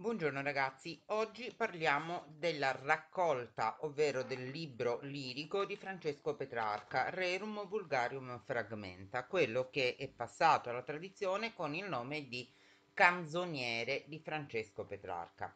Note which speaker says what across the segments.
Speaker 1: Buongiorno ragazzi, oggi parliamo della raccolta, ovvero del libro lirico di Francesco Petrarca, Rerum Vulgarium Fragmenta, quello che è passato alla tradizione con il nome di Canzoniere di Francesco Petrarca.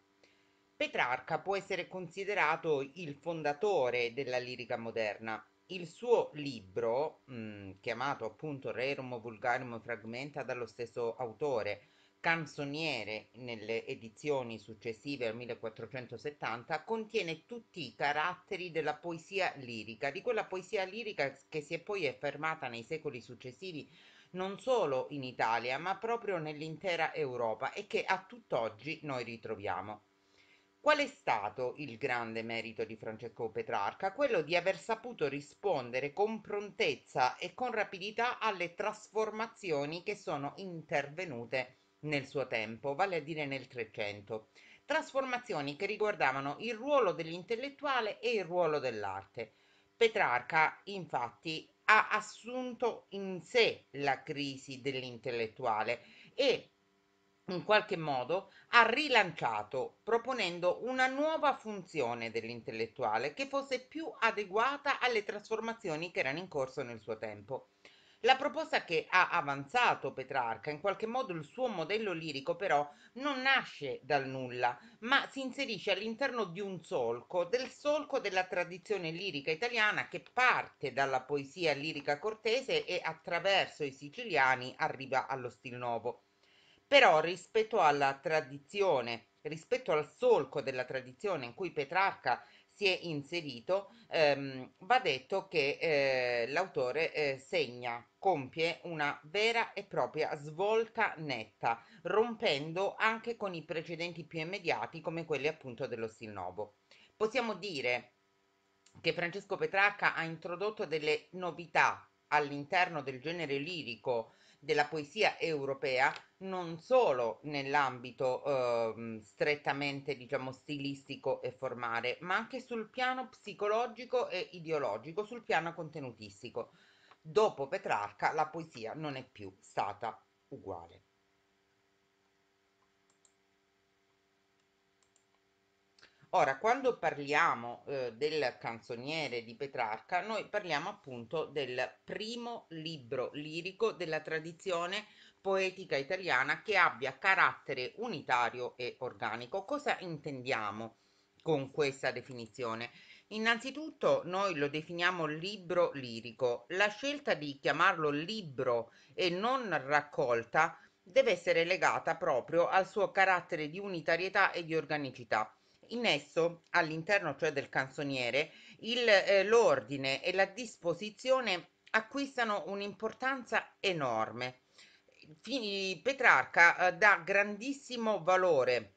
Speaker 1: Petrarca può essere considerato il fondatore della lirica moderna, il suo libro, mh, mm, chiamato appunto Rerum Vulgarium Fragmenta dallo stesso autore, canzoniere nelle edizioni successive al 1470, contiene tutti i caratteri della poesia lirica, di quella poesia lirica che si è poi affermata nei secoli successivi non solo in Italia ma proprio nell'intera Europa e che a tutt'oggi noi ritroviamo. Qual è stato il grande merito di Francesco Petrarca? Quello di aver saputo rispondere con prontezza e con rapidità alle trasformazioni che sono intervenute nel suo tempo, vale a dire nel Trecento, trasformazioni che riguardavano il ruolo dell'intellettuale e il ruolo dell'arte. Petrarca, infatti, ha assunto in sé la crisi dell'intellettuale e in qualche modo ha rilanciato proponendo una nuova funzione dell'intellettuale che fosse più adeguata alle trasformazioni che erano in corso nel suo tempo. La proposta che ha avanzato Petrarca, in qualche modo il suo modello lirico però, non nasce dal nulla, ma si inserisce all'interno di un solco, del solco della tradizione lirica italiana che parte dalla poesia lirica cortese e attraverso i siciliani arriva allo stil nuovo. Però rispetto alla tradizione rispetto al solco della tradizione in cui Petrarca si è inserito, ehm, va detto che eh, l'autore eh, segna, compie una vera e propria svolta netta, rompendo anche con i precedenti più immediati come quelli appunto dello Stil Novo. Possiamo dire che Francesco Petrarca ha introdotto delle novità all'interno del genere lirico della poesia europea non solo nell'ambito eh, strettamente diciamo stilistico e formale ma anche sul piano psicologico e ideologico sul piano contenutistico dopo Petrarca la poesia non è più stata uguale Ora, quando parliamo eh, del canzoniere di Petrarca, noi parliamo appunto del primo libro lirico della tradizione poetica italiana che abbia carattere unitario e organico. Cosa intendiamo con questa definizione? Innanzitutto noi lo definiamo libro lirico. La scelta di chiamarlo libro e non raccolta deve essere legata proprio al suo carattere di unitarietà e di organicità in esso, all'interno cioè del canzoniere, il, eh, l'ordine e la disposizione acquistano un'importanza enorme. Petrarca eh, dà grandissimo valore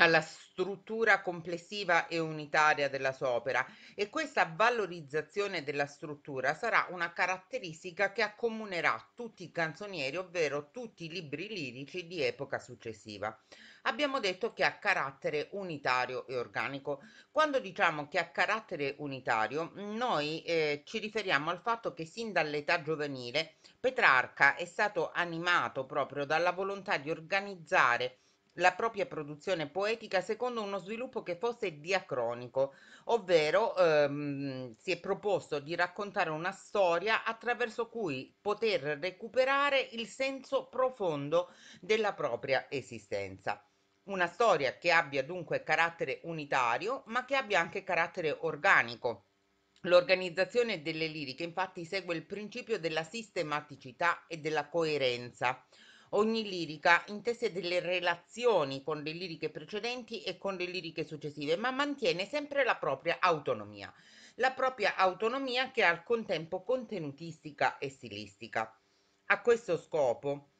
Speaker 1: alla struttura complessiva e unitaria della sua opera e questa valorizzazione della struttura sarà una caratteristica che accomunerà tutti i canzonieri, ovvero tutti i libri lirici di epoca successiva. Abbiamo detto che ha carattere unitario e organico. Quando diciamo che ha carattere unitario, noi eh, ci riferiamo al fatto che sin dall'età giovanile Petrarca è stato animato proprio dalla volontà di organizzare la propria produzione poetica secondo uno sviluppo che fosse diacronico, ovvero ehm, si è proposto di raccontare una storia attraverso cui poter recuperare il senso profondo della propria esistenza. Una storia che abbia dunque carattere unitario, ma che abbia anche carattere organico, L'organizzazione delle liriche infatti segue il principio della sistematicità e della coerenza, ogni lirica intese delle relazioni con le liriche precedenti e con le liriche successive, ma mantiene sempre la propria autonomia, la propria autonomia che è al contempo contenutistica e stilistica. A questo scopo,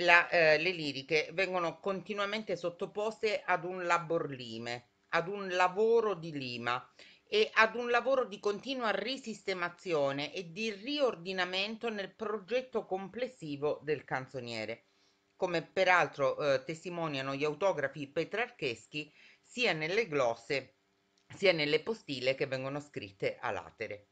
Speaker 1: la, eh, le liriche vengono continuamente sottoposte ad un laborlime, ad un lavoro di lima e ad un lavoro di continua risistemazione e di riordinamento nel progetto complessivo del canzoniere come peraltro eh, testimoniano gli autografi petrarcheschi sia nelle glosse sia nelle postille che vengono scritte a latere.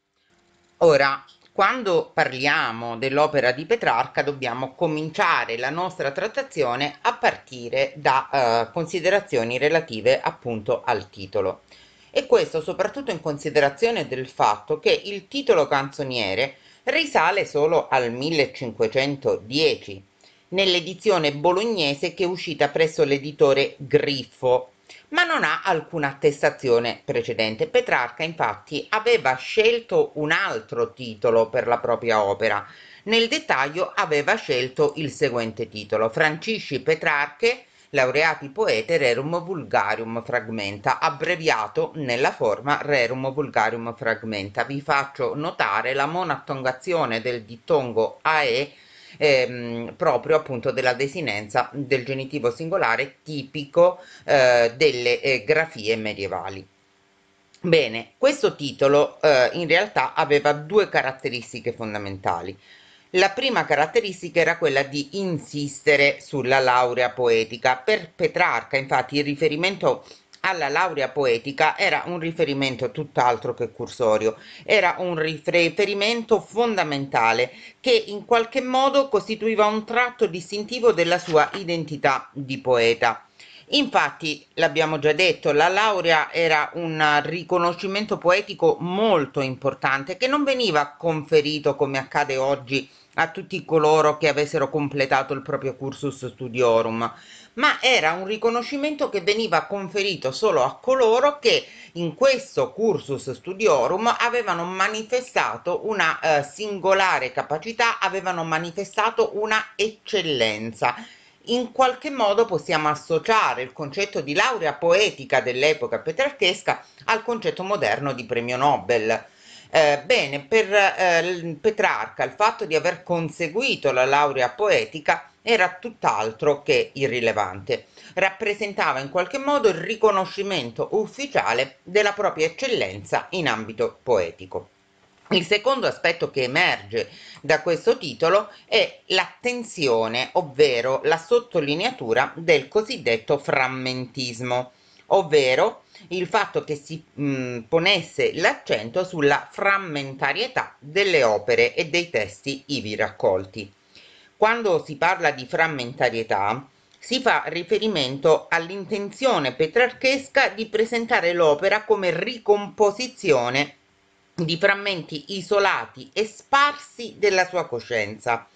Speaker 1: Ora, quando parliamo dell'opera di Petrarca dobbiamo cominciare la nostra trattazione a partire da eh, considerazioni relative appunto al titolo. E questo soprattutto in considerazione del fatto che il titolo canzoniere risale solo al 1510, nell'edizione bolognese che è uscita presso l'editore Griffo, ma non ha alcuna attestazione precedente. Petrarca infatti aveva scelto un altro titolo per la propria opera. Nel dettaglio aveva scelto il seguente titolo: Francisci Petrarche, laureati poete Rerum Vulgarium Fragmenta, abbreviato nella forma Rerum Vulgarium Fragmenta. Vi faccio notare la monattongazione del dittongo AE ehm, proprio appunto della desinenza del genitivo singolare tipico eh, delle eh, grafie medievali. Bene, questo titolo eh, in realtà aveva due caratteristiche fondamentali. La prima caratteristica era quella di insistere sulla laurea poetica. Per Petrarca, infatti, il riferimento alla laurea poetica era un riferimento tutt'altro che cursorio, era un riferimento fondamentale che in qualche modo costituiva un tratto distintivo della sua identità di poeta. Infatti, l'abbiamo già detto, la laurea era un riconoscimento poetico molto importante che non veniva conferito come accade oggi a tutti coloro che avessero completato il proprio cursus studiorum, ma era un riconoscimento che veniva conferito solo a coloro che in questo cursus studiorum avevano manifestato una eh, singolare capacità, avevano manifestato una eccellenza in qualche modo possiamo associare il concetto di laurea poetica dell'epoca petrarchesca al concetto moderno di premio Nobel. Eh, bene, per eh, Petrarca il fatto di aver conseguito la laurea poetica era tutt'altro che irrilevante. Rappresentava in qualche modo il riconoscimento ufficiale della propria eccellenza in ambito poetico. Il secondo aspetto che emerge da questo titolo è l'attenzione, ovvero la sottolineatura del cosiddetto frammentismo ovvero il fatto che si mh, ponesse l'accento sulla frammentarietà delle opere e dei testi ivi raccolti. Quando si parla di frammentarietà, si fa riferimento all'intenzione petrarchesca di presentare l'opera come ricomposizione di frammenti isolati e sparsi della sua coscienza,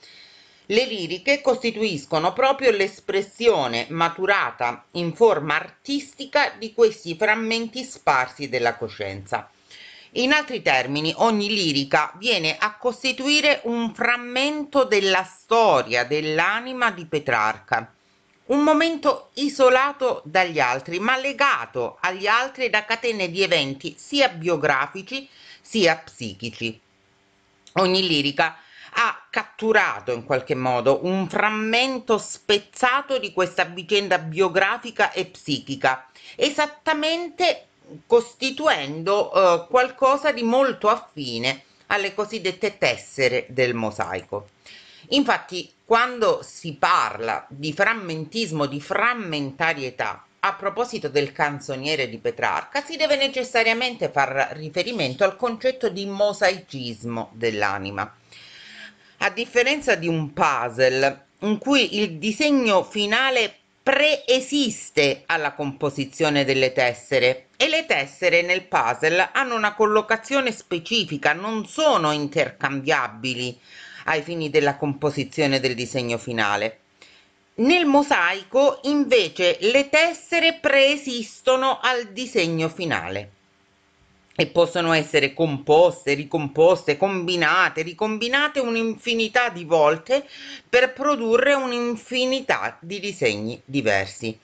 Speaker 1: le liriche costituiscono proprio l'espressione maturata in forma artistica di questi frammenti sparsi della coscienza. In altri termini, ogni lirica viene a costituire un frammento della storia dell'anima di Petrarca, un momento isolato dagli altri, ma legato agli altri da catene di eventi sia biografici sia psichici. Ogni lirica ha catturato in qualche modo un frammento spezzato di questa vicenda biografica e psichica, esattamente costituendo eh, qualcosa di molto affine alle cosiddette tessere del mosaico. Infatti, quando si parla di frammentismo, di frammentarietà, a proposito del canzoniere di Petrarca, si deve necessariamente far riferimento al concetto di mosaicismo dell'anima a differenza di un puzzle in cui il disegno finale preesiste alla composizione delle tessere e le tessere nel puzzle hanno una collocazione specifica, non sono intercambiabili ai fini della composizione del disegno finale. Nel mosaico invece le tessere preesistono al disegno finale e possono essere composte, ricomposte, combinate, ricombinate un'infinità di volte per produrre un'infinità di disegni diversi.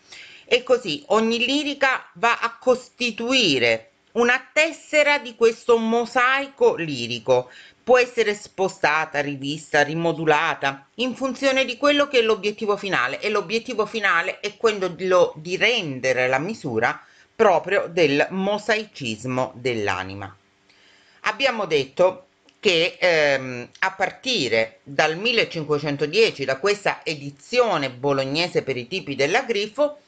Speaker 1: E così ogni lirica va a costituire una tessera di questo mosaico lirico. Può essere spostata, rivista, rimodulata in funzione di quello che è l'obiettivo finale e l'obiettivo finale è quello di rendere la misura proprio del mosaicismo dell'anima. Abbiamo detto che ehm, a partire dal 1510, da questa edizione bolognese per i tipi della Grifo,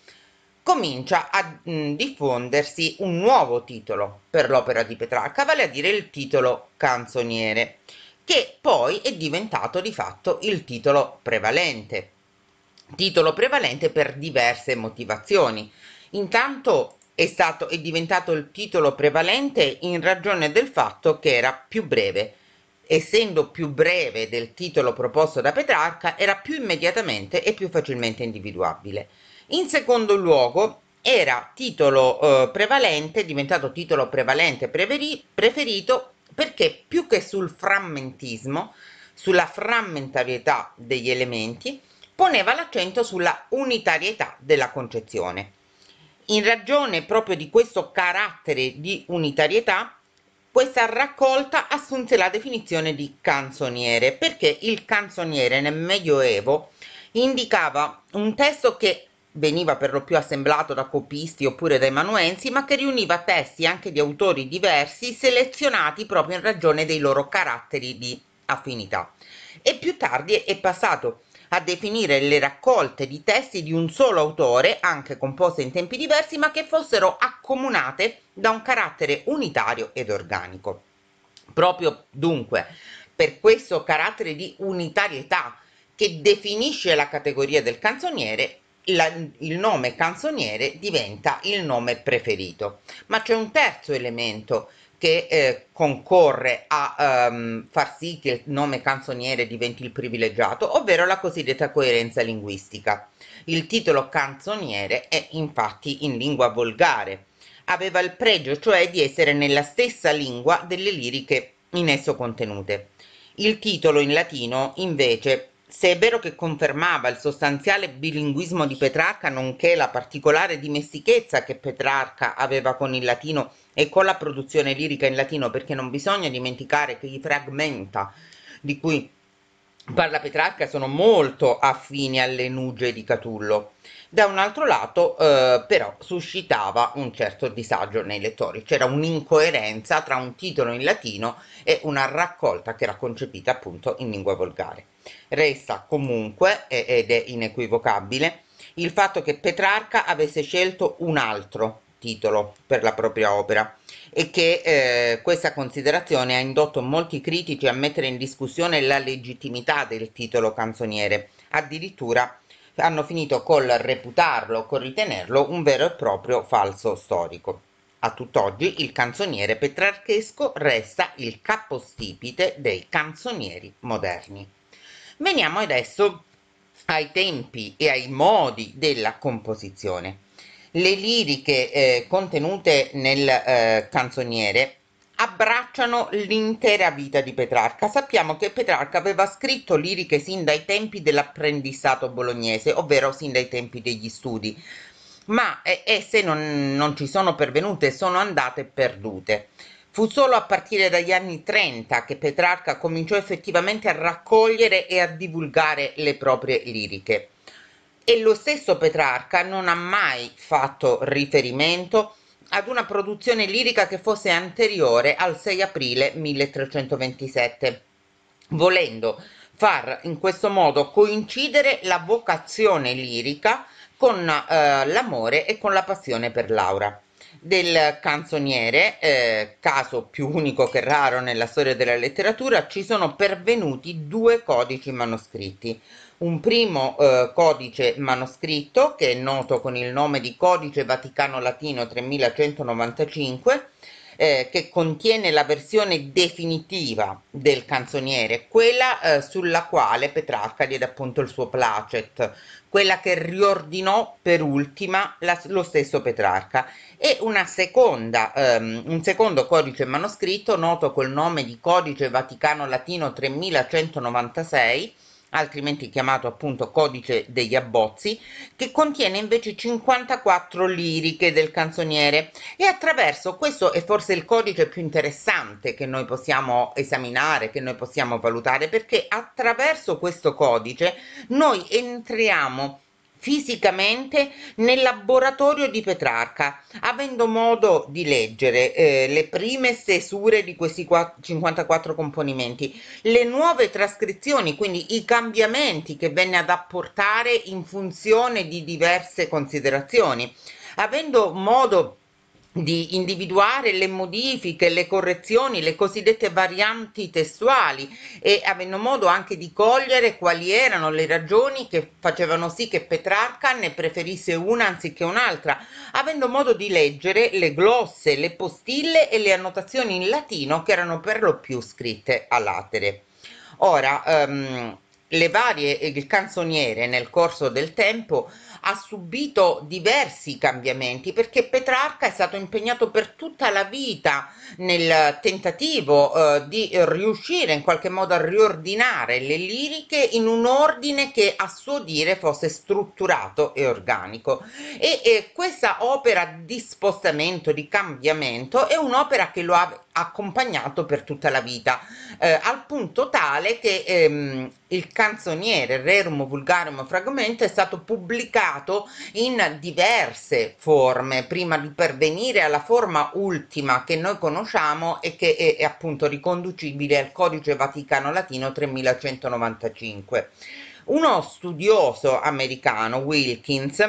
Speaker 1: comincia a mh, diffondersi un nuovo titolo per l'opera di Petrarca, vale a dire il titolo canzoniere, che poi è diventato di fatto il titolo prevalente. Titolo prevalente per diverse motivazioni. Intanto è, stato, è diventato il titolo prevalente in ragione del fatto che era più breve. Essendo più breve del titolo proposto da Petrarca, era più immediatamente e più facilmente individuabile. In secondo luogo, era titolo eh, prevalente, diventato titolo prevalente preveri, preferito perché più che sul frammentismo, sulla frammentarietà degli elementi, poneva l'accento sulla unitarietà della concezione. In ragione proprio di questo carattere di unitarietà, questa raccolta assunse la definizione di canzoniere, perché il canzoniere nel Medioevo indicava un testo che veniva per lo più assemblato da copisti oppure da manuensi, ma che riuniva testi anche di autori diversi selezionati proprio in ragione dei loro caratteri di affinità. E più tardi è passato a definire le raccolte di testi di un solo autore, anche composte in tempi diversi, ma che fossero accomunate da un carattere unitario ed organico. Proprio dunque per questo carattere di unitarietà che definisce la categoria del canzoniere, la, il nome canzoniere diventa il nome preferito. Ma c'è un terzo elemento che eh, concorre a um, far sì che il nome canzoniere diventi il privilegiato, ovvero la cosiddetta coerenza linguistica. Il titolo canzoniere è infatti in lingua volgare, aveva il pregio cioè di essere nella stessa lingua delle liriche in esso contenute. Il titolo in latino invece se è vero che confermava il sostanziale bilinguismo di Petrarca, nonché la particolare dimestichezza che Petrarca aveva con il latino e con la produzione lirica in latino, perché non bisogna dimenticare che i fragmenta di cui parla Petrarca sono molto affini alle nuge di Catullo da un altro lato eh, però suscitava un certo disagio nei lettori, c'era un'incoerenza tra un titolo in latino e una raccolta che era concepita appunto in lingua volgare. Resta comunque, ed è inequivocabile, il fatto che Petrarca avesse scelto un altro titolo per la propria opera e che eh, questa considerazione ha indotto molti critici a mettere in discussione la legittimità del titolo canzoniere, addirittura hanno finito col reputarlo, col ritenerlo un vero e proprio falso storico. A tutt'oggi il canzoniere petrarchesco resta il capostipite dei canzonieri moderni. Veniamo adesso ai tempi e ai modi della composizione. Le liriche eh, contenute nel eh, canzoniere abbracciano l'intera vita di Petrarca. Sappiamo che Petrarca aveva scritto liriche sin dai tempi dell'apprendistato bolognese, ovvero sin dai tempi degli studi, ma esse non, non ci sono pervenute, sono andate perdute. Fu solo a partire dagli anni 30 che Petrarca cominciò effettivamente a raccogliere e a divulgare le proprie liriche. E lo stesso Petrarca non ha mai fatto riferimento a ad una produzione lirica che fosse anteriore al 6 aprile 1327, volendo far in questo modo coincidere la vocazione lirica con eh, l'amore e con la passione per Laura. Del canzoniere, eh, caso più unico che raro nella storia della letteratura, ci sono pervenuti due codici manoscritti, un primo eh, codice manoscritto che è noto con il nome di Codice Vaticano Latino 3195 eh, che contiene la versione definitiva del canzoniere, quella eh, sulla quale Petrarca diede appunto il suo placet, quella che riordinò per ultima la, lo stesso Petrarca, e seconda, ehm, un secondo codice manoscritto noto col nome di Codice Vaticano Latino 3196 altrimenti chiamato appunto codice degli abbozzi, che contiene invece 54 liriche del canzoniere e attraverso questo è forse il codice più interessante che noi possiamo esaminare, che noi possiamo valutare, perché attraverso questo codice noi entriamo fisicamente nel laboratorio di Petrarca, avendo modo di leggere eh, le prime stesure di questi 54 componimenti, le nuove trascrizioni, quindi i cambiamenti che venne ad apportare in funzione di diverse considerazioni, avendo modo di individuare le modifiche, le correzioni, le cosiddette varianti testuali e avendo modo anche di cogliere quali erano le ragioni che facevano sì che Petrarca ne preferisse una anziché un'altra, avendo modo di leggere le glosse, le postille e le annotazioni in latino che erano per lo più scritte a latere. Ora, um, le varie, il canzoniere nel corso del tempo ha subito diversi cambiamenti perché Petrarca è stato impegnato per tutta la vita nel tentativo eh, di riuscire in qualche modo a riordinare le liriche in un ordine che a suo dire fosse strutturato e organico e, e questa opera di spostamento, di cambiamento è un'opera che lo ha accompagnato per tutta la vita, eh, al punto tale che ehm, il canzoniere Rerum Vulgarum Fragmento è stato pubblicato usato in diverse forme prima di pervenire alla forma ultima che noi conosciamo e che è, è appunto riconducibile al codice Vaticano Latino 3195. Uno studioso americano, Wilkins,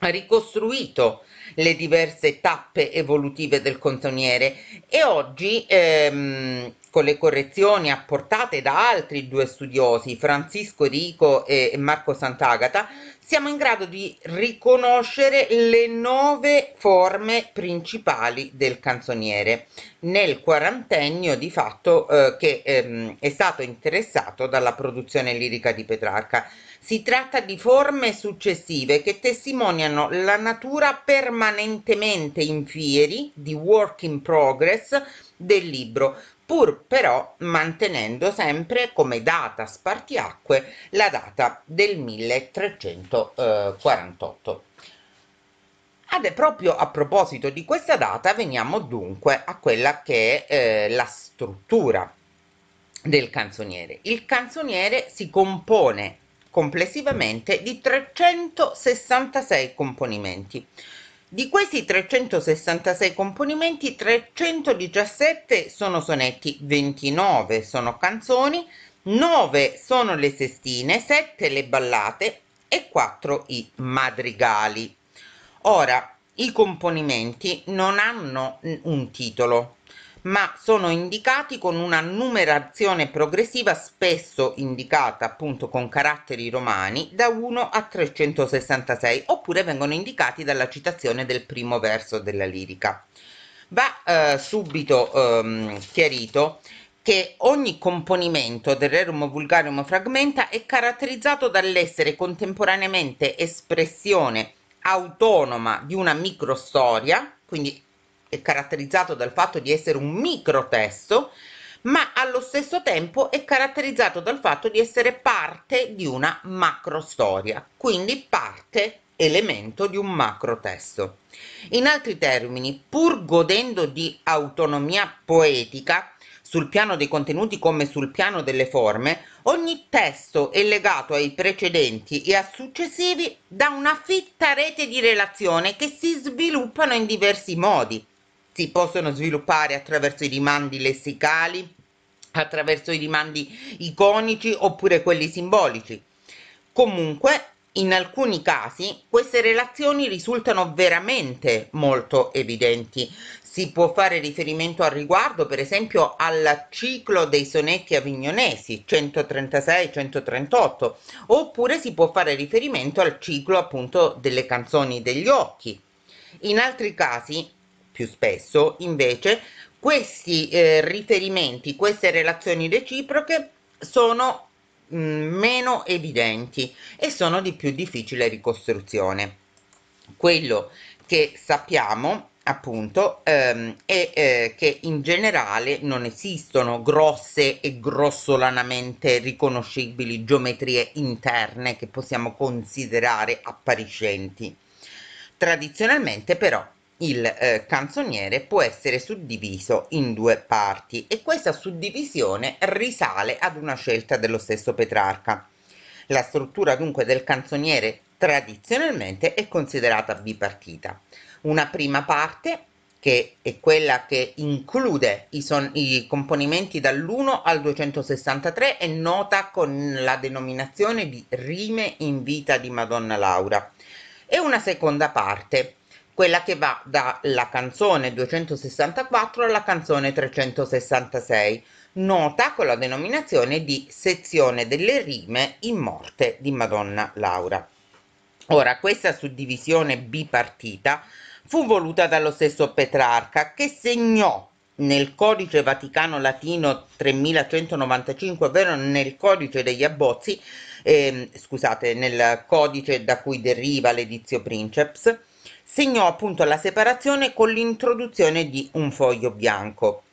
Speaker 1: ha ricostruito le diverse tappe evolutive del canzoniere e oggi ehm, con le correzioni apportate da altri due studiosi, Francisco Rico e Marco Sant'Agata, siamo in grado di riconoscere le nove forme principali del canzoniere nel quarantennio di fatto eh, che ehm, è stato interessato dalla produzione lirica di Petrarca. Si tratta di forme successive che testimoniano la natura permanentemente in fieri di work in progress del libro, pur però mantenendo sempre come data spartiacque la data del 1348. Eh, Ed è proprio a proposito di questa data veniamo dunque a quella che è eh, la struttura del canzoniere. Il canzoniere si compone complessivamente di 366 componimenti. Di questi 366 componimenti, 317 sono sonetti, 29 sono canzoni, 9 sono le sestine, 7 le ballate e 4 i madrigali. Ora, i componimenti non hanno un titolo, ma sono indicati con una numerazione progressiva spesso indicata appunto con caratteri romani da 1 a 366 oppure vengono indicati dalla citazione del primo verso della lirica. Va eh, subito ehm, chiarito che ogni componimento del Rerum Vulgarium Fragmenta è caratterizzato dall'essere contemporaneamente espressione autonoma di una microstoria, quindi è caratterizzato dal fatto di essere un micro testo, ma allo stesso tempo è caratterizzato dal fatto di essere parte di una macro storia, quindi parte elemento di un macro testo. In altri termini, pur godendo di autonomia poetica, sul piano dei contenuti come sul piano delle forme, ogni testo è legato ai precedenti e a successivi da una fitta rete di relazioni che si sviluppano in diversi modi si possono sviluppare attraverso i rimandi lessicali, attraverso i rimandi iconici oppure quelli simbolici. Comunque, in alcuni casi queste relazioni risultano veramente molto evidenti. Si può fare riferimento al riguardo, per esempio, al ciclo dei sonetti avignonesi 136-138, oppure si può fare riferimento al ciclo appunto delle canzoni degli occhi. In altri casi più spesso, invece, questi eh, riferimenti, queste relazioni reciproche sono mh, mm, meno evidenti e sono di più difficile ricostruzione. Quello che sappiamo appunto ehm, è eh, che in generale non esistono grosse e grossolanamente riconoscibili geometrie interne che possiamo considerare appariscenti. Tradizionalmente però il eh, canzoniere può essere suddiviso in due parti e questa suddivisione risale ad una scelta dello stesso Petrarca. La struttura dunque del canzoniere tradizionalmente è considerata bipartita. Una prima parte che è quella che include i, son- i componimenti dall'1 al 263 è nota con la denominazione di Rime in vita di Madonna Laura. E una seconda parte quella che va dalla canzone 264 alla canzone 366, nota con la denominazione di sezione delle rime in morte di Madonna Laura. Ora, questa suddivisione bipartita fu voluta dallo stesso Petrarca che segnò nel codice Vaticano Latino 3195, ovvero nel codice degli abbozzi, eh, scusate, nel codice da cui deriva l'edizio princeps, segnò appunto la separazione con l'introduzione di un foglio bianco.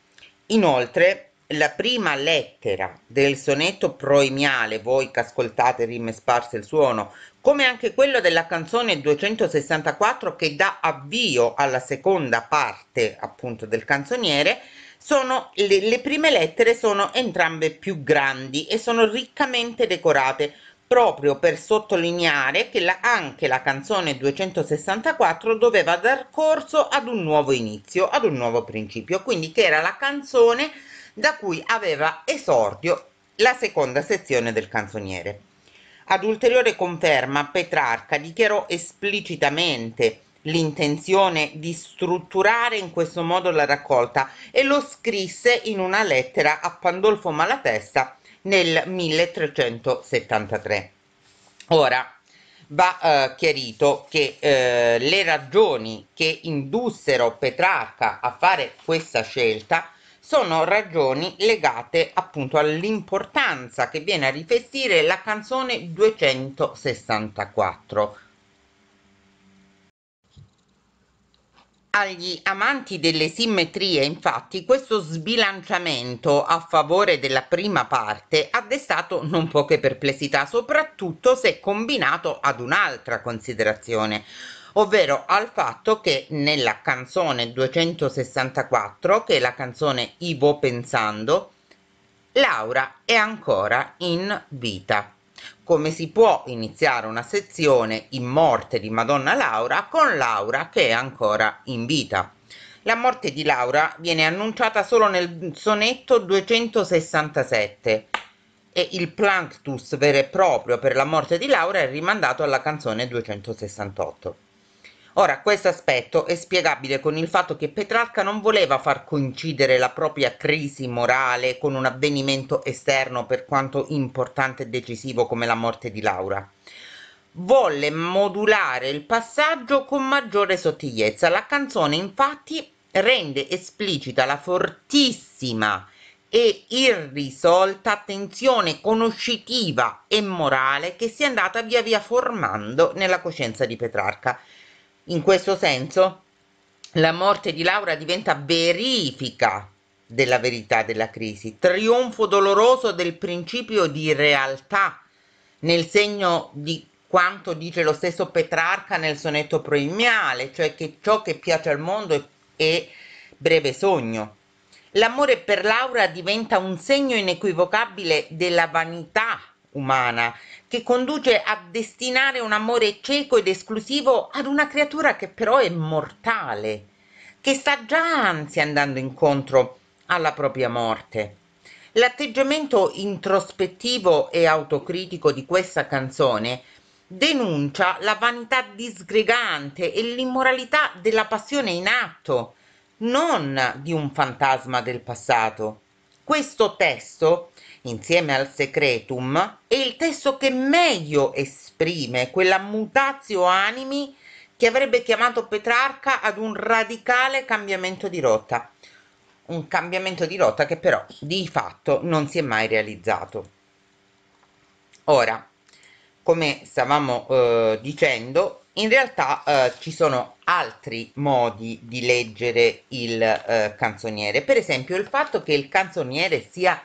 Speaker 1: Inoltre, la prima lettera del sonetto proemiale, voi che ascoltate rime sparse il suono, come anche quello della canzone 264 che dà avvio alla seconda parte appunto del canzoniere, sono le, le prime lettere sono entrambe più grandi e sono riccamente decorate proprio per sottolineare che la, anche la canzone 264 doveva dar corso ad un nuovo inizio, ad un nuovo principio, quindi che era la canzone da cui aveva esordio la seconda sezione del canzoniere. Ad ulteriore conferma, Petrarca dichiarò esplicitamente l'intenzione di strutturare in questo modo la raccolta e lo scrisse in una lettera a Pandolfo Malatesta nel 1373. Ora, va eh, chiarito che eh, le ragioni che indussero Petrarca a fare questa scelta sono ragioni legate appunto all'importanza che viene a rivestire la canzone 264 Agli amanti delle simmetrie, infatti, questo sbilanciamento a favore della prima parte ha destato non poche perplessità, soprattutto se combinato ad un'altra considerazione, ovvero al fatto che nella canzone 264, che è la canzone Ivo Pensando, Laura è ancora in vita come si può iniziare una sezione in morte di Madonna Laura con Laura che è ancora in vita. La morte di Laura viene annunciata solo nel sonetto 267 e il planctus vero e proprio per la morte di Laura è rimandato alla canzone 268. Ora questo aspetto è spiegabile con il fatto che Petrarca non voleva far coincidere la propria crisi morale con un avvenimento esterno per quanto importante e decisivo come la morte di Laura. Volle modulare il passaggio con maggiore sottigliezza. La canzone infatti rende esplicita la fortissima e irrisolta tensione conoscitiva e morale che si è andata via via formando nella coscienza di Petrarca in questo senso, la morte di Laura diventa verifica della verità della crisi, trionfo doloroso del principio di realtà, nel segno di quanto dice lo stesso Petrarca nel sonetto proemiale, cioè che ciò che piace al mondo è breve sogno. L'amore per Laura diventa un segno inequivocabile della vanità umana, che conduce a destinare un amore cieco ed esclusivo ad una creatura che però è mortale, che sta già anzi andando incontro alla propria morte. L'atteggiamento introspettivo e autocritico di questa canzone denuncia la vanità disgregante e l'immoralità della passione in atto, non di un fantasma del passato. Questo testo insieme al secretum, è il testo che meglio esprime quella mutatio animi che avrebbe chiamato Petrarca ad un radicale cambiamento di rotta. Un cambiamento di rotta che però di fatto non si è mai realizzato. Ora, come stavamo eh, dicendo, in realtà eh, ci sono altri modi di leggere il eh, canzoniere, per esempio il fatto che il canzoniere sia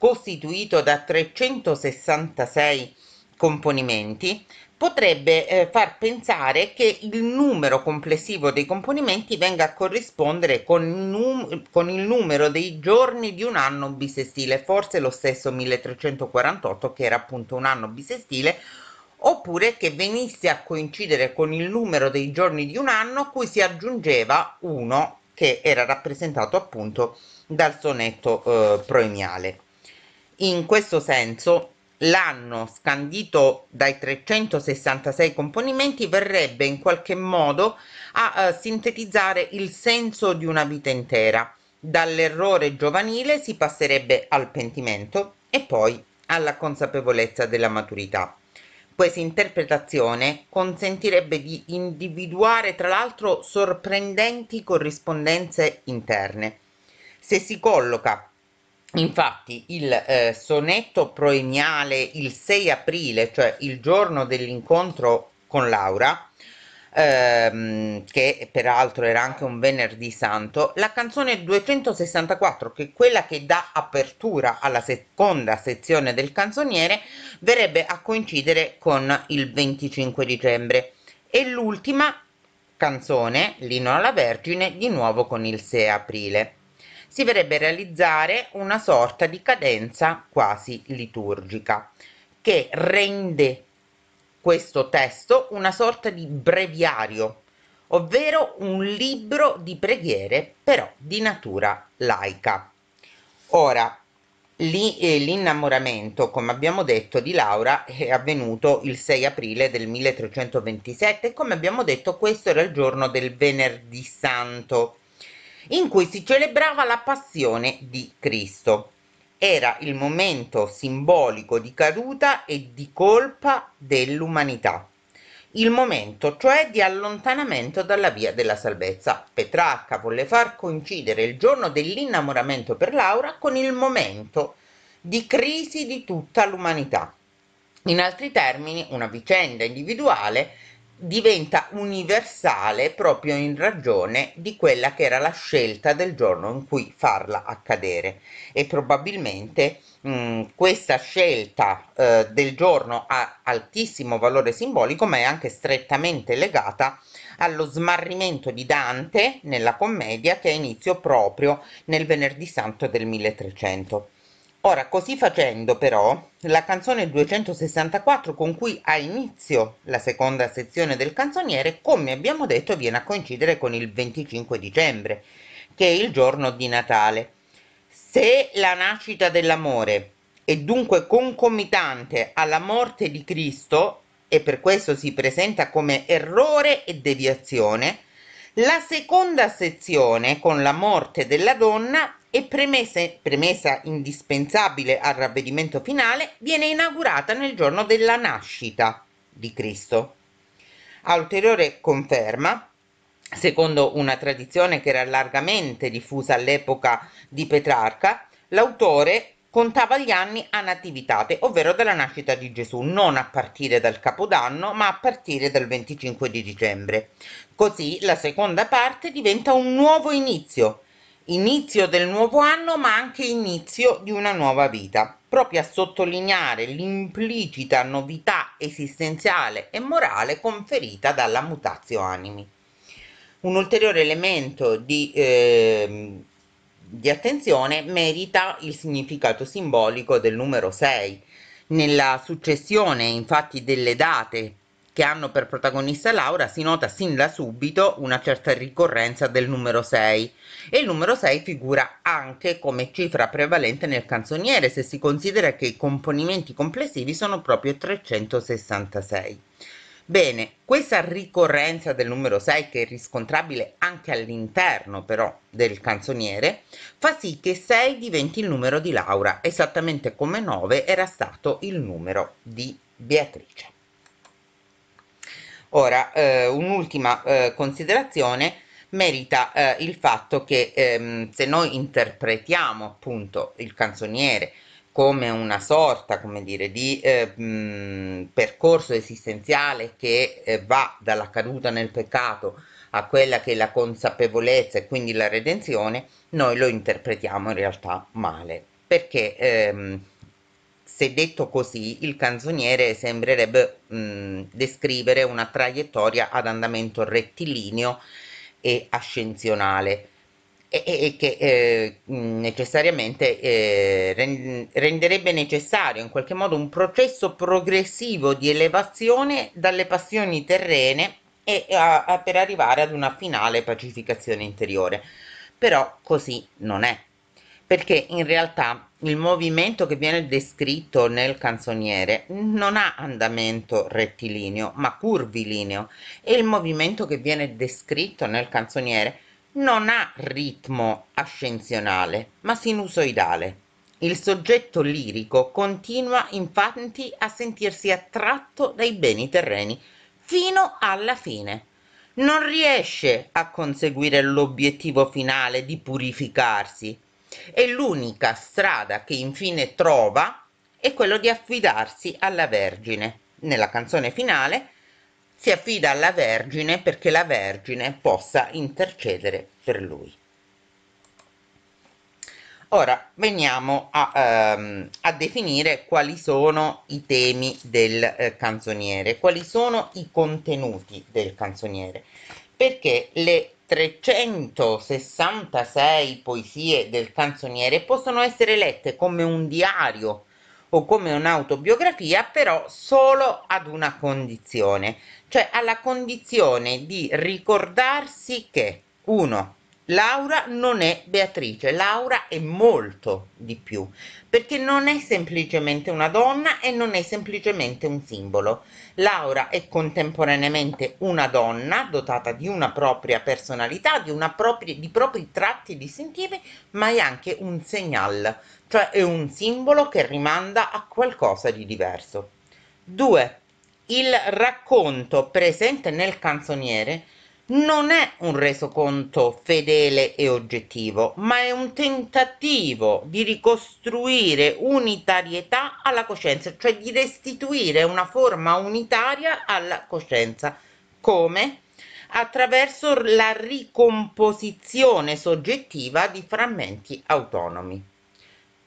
Speaker 1: costituito da 366 componimenti, potrebbe eh, far pensare che il numero complessivo dei componimenti venga a corrispondere con, con, il numero dei giorni di un anno bisestile, forse lo stesso 1348 che era appunto un anno bisestile, oppure che venisse a coincidere con il numero dei giorni di un anno cui si aggiungeva uno che era rappresentato appunto dal sonetto eh, proemiale. In questo senso, l'anno scandito dai 366 componimenti verrebbe in qualche modo a, a eh, sintetizzare il senso di una vita intera. Dall'errore giovanile si passerebbe al pentimento e poi alla consapevolezza della maturità. Questa interpretazione consentirebbe di individuare tra l'altro sorprendenti corrispondenze interne. Se si colloca Infatti il eh, sonetto proemiale il 6 aprile, cioè il giorno dell'incontro con Laura, ehm, che peraltro era anche un venerdì santo, la canzone 264, che è quella che dà apertura alla seconda sezione del canzoniere, verrebbe a coincidere con il 25 dicembre e l'ultima canzone, l'Ino alla Vergine, di nuovo con il 6 aprile si verrebbe realizzare una sorta di cadenza quasi liturgica che rende questo testo una sorta di breviario, ovvero un libro di preghiere però di natura laica. Ora, eh, l'innamoramento, come abbiamo detto, di Laura è avvenuto il 6 aprile del 1327 e come abbiamo detto questo era il giorno del venerdì santo in cui si celebrava la passione di Cristo. Era il momento simbolico di caduta e di colpa dell'umanità il momento cioè di allontanamento dalla via della salvezza. Petrarca volle far coincidere il giorno dell'innamoramento per Laura con il momento di crisi di tutta l'umanità. In altri termini, una vicenda individuale diventa universale proprio in ragione di quella che era la scelta del giorno in cui farla accadere e probabilmente mh, mm, questa scelta eh, del giorno ha altissimo valore simbolico ma è anche strettamente legata allo smarrimento di Dante nella commedia che ha inizio proprio nel venerdì santo del 1300. Ora, così facendo però, la canzone 264 con cui ha inizio la seconda sezione del canzoniere, come abbiamo detto, viene a coincidere con il 25 dicembre, che è il giorno di Natale. Se la nascita dell'amore è dunque concomitante alla morte di Cristo, e per questo si presenta come errore e deviazione, la seconda sezione con la morte della donna e premesse, premessa indispensabile al ravvedimento finale, viene inaugurata nel giorno della nascita di Cristo. A ulteriore conferma, secondo una tradizione che era largamente diffusa all'epoca di Petrarca, l'autore contava gli anni a nativitate, ovvero dalla nascita di Gesù, non a partire dal Capodanno, ma a partire dal 25 di dicembre. Così la seconda parte diventa un nuovo inizio, inizio del nuovo anno ma anche inizio di una nuova vita, proprio a sottolineare l'implicita novità esistenziale e morale conferita dalla mutazio animi. Un ulteriore elemento di, eh, di attenzione merita il significato simbolico del numero 6. Nella successione infatti delle date che hanno per protagonista Laura si nota sin da subito una certa ricorrenza del numero 6 e il numero 6 figura anche come cifra prevalente nel canzoniere se si considera che i componimenti complessivi sono proprio 366. Bene, questa ricorrenza del numero 6, che è riscontrabile anche all'interno però del canzoniere, fa sì che 6 diventi il numero di Laura, esattamente come 9 era stato il numero di Beatrice. Ora, eh, un'ultima eh, considerazione merita eh, il fatto che ehm, se noi interpretiamo appunto il canzoniere come una sorta, come dire, di eh, mh, percorso esistenziale che eh, va dalla caduta nel peccato a quella che è la consapevolezza e quindi la redenzione, noi lo interpretiamo in realtà male, perché ehm, se detto così, il canzoniere sembrerebbe mh, mm, descrivere una traiettoria ad andamento rettilineo e ascensionale e, e che eh, mm, necessariamente eh, renderebbe necessario in qualche modo un processo progressivo di elevazione dalle passioni terrene e a, a per arrivare ad una finale pacificazione interiore. Però così non è perché in realtà il movimento che viene descritto nel canzoniere non ha andamento rettilineo ma curvilineo e il movimento che viene descritto nel canzoniere non ha ritmo ascensionale ma sinusoidale. Il soggetto lirico continua infatti a sentirsi attratto dai beni terreni fino alla fine non riesce a conseguire l'obiettivo finale di purificarsi e l'unica strada che infine trova è quello di affidarsi alla Vergine. Nella canzone finale si affida alla Vergine perché la Vergine possa intercedere per lui. Ora veniamo a, ehm, a definire quali sono i temi del eh, canzoniere, quali sono i contenuti del canzoniere, perché le 366 poesie del canzoniere possono essere lette come un diario o come un'autobiografia, però solo ad una condizione, cioè alla condizione di ricordarsi che 1. Laura non è Beatrice, Laura è molto di più, perché non è semplicemente una donna e non è semplicemente un simbolo. Laura è contemporaneamente una donna dotata di una propria personalità, di, una propria, di propri tratti distintivi, ma è anche un segnal, cioè è un simbolo che rimanda a qualcosa di diverso. 2. Il racconto presente nel canzoniere non è un resoconto fedele e oggettivo, ma è un tentativo di ricostruire unitarietà alla coscienza, cioè di restituire una forma unitaria alla coscienza. Come? Attraverso la ricomposizione soggettiva di frammenti autonomi.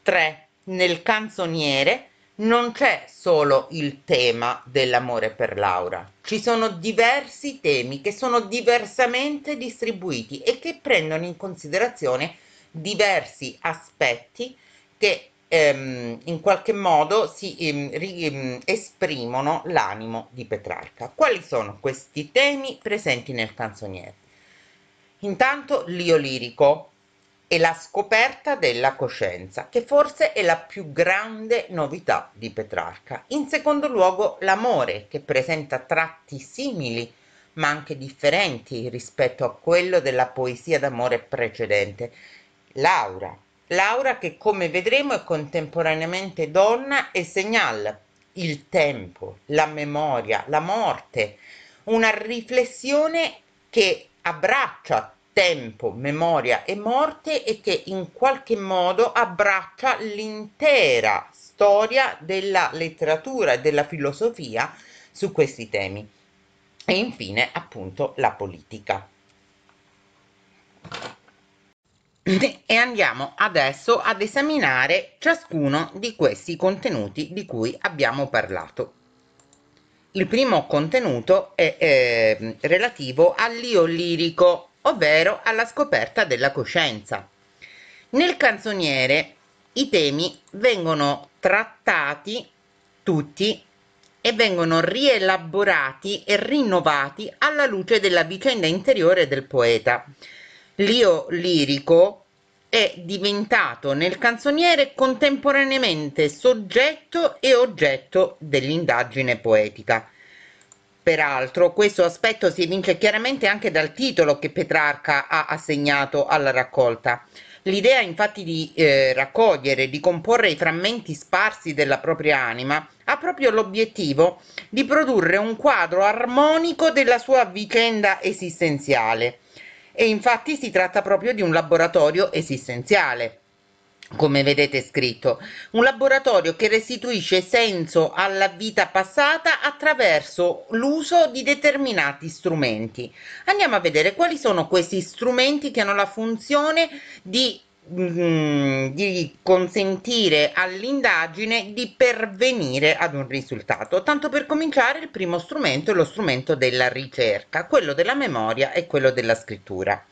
Speaker 1: 3. Nel canzoniere non c'è solo il tema dell'amore per Laura, ci sono diversi temi che sono diversamente distribuiti e che prendono in considerazione diversi aspetti che ehm, in qualche modo si ehm, ri, ehm, esprimono l'animo di Petrarca. Quali sono questi temi presenti nel canzoniere? Intanto l'io lirico, e la scoperta della coscienza, che forse è la più grande novità di Petrarca. In secondo luogo l'amore, che presenta tratti simili ma anche differenti rispetto a quello della poesia d'amore precedente. Laura, Laura che come vedremo è contemporaneamente donna e segnala il tempo, la memoria, la morte, una riflessione che abbraccia tempo, memoria e morte e che in qualche modo abbraccia l'intera storia della letteratura e della filosofia su questi temi e infine appunto la politica. E andiamo adesso ad esaminare ciascuno di questi contenuti di cui abbiamo parlato. Il primo contenuto è, è ehm, relativo all'io lirico ovvero alla scoperta della coscienza. Nel canzoniere i temi vengono trattati tutti e vengono rielaborati e rinnovati alla luce della vicenda interiore del poeta. L'io lirico è diventato nel canzoniere contemporaneamente soggetto e oggetto dell'indagine poetica. Peraltro questo aspetto si evince chiaramente anche dal titolo che Petrarca ha assegnato alla raccolta. L'idea infatti di eh, raccogliere, di comporre i frammenti sparsi della propria anima, ha proprio l'obiettivo di produrre un quadro armonico della sua vicenda esistenziale. E infatti si tratta proprio di un laboratorio esistenziale come vedete scritto, un laboratorio che restituisce senso alla vita passata attraverso l'uso di determinati strumenti. Andiamo a vedere quali sono questi strumenti che hanno la funzione di, mh, mm, di consentire all'indagine di pervenire ad un risultato. Tanto per cominciare, il primo strumento è lo strumento della ricerca, quello della memoria e quello della scrittura.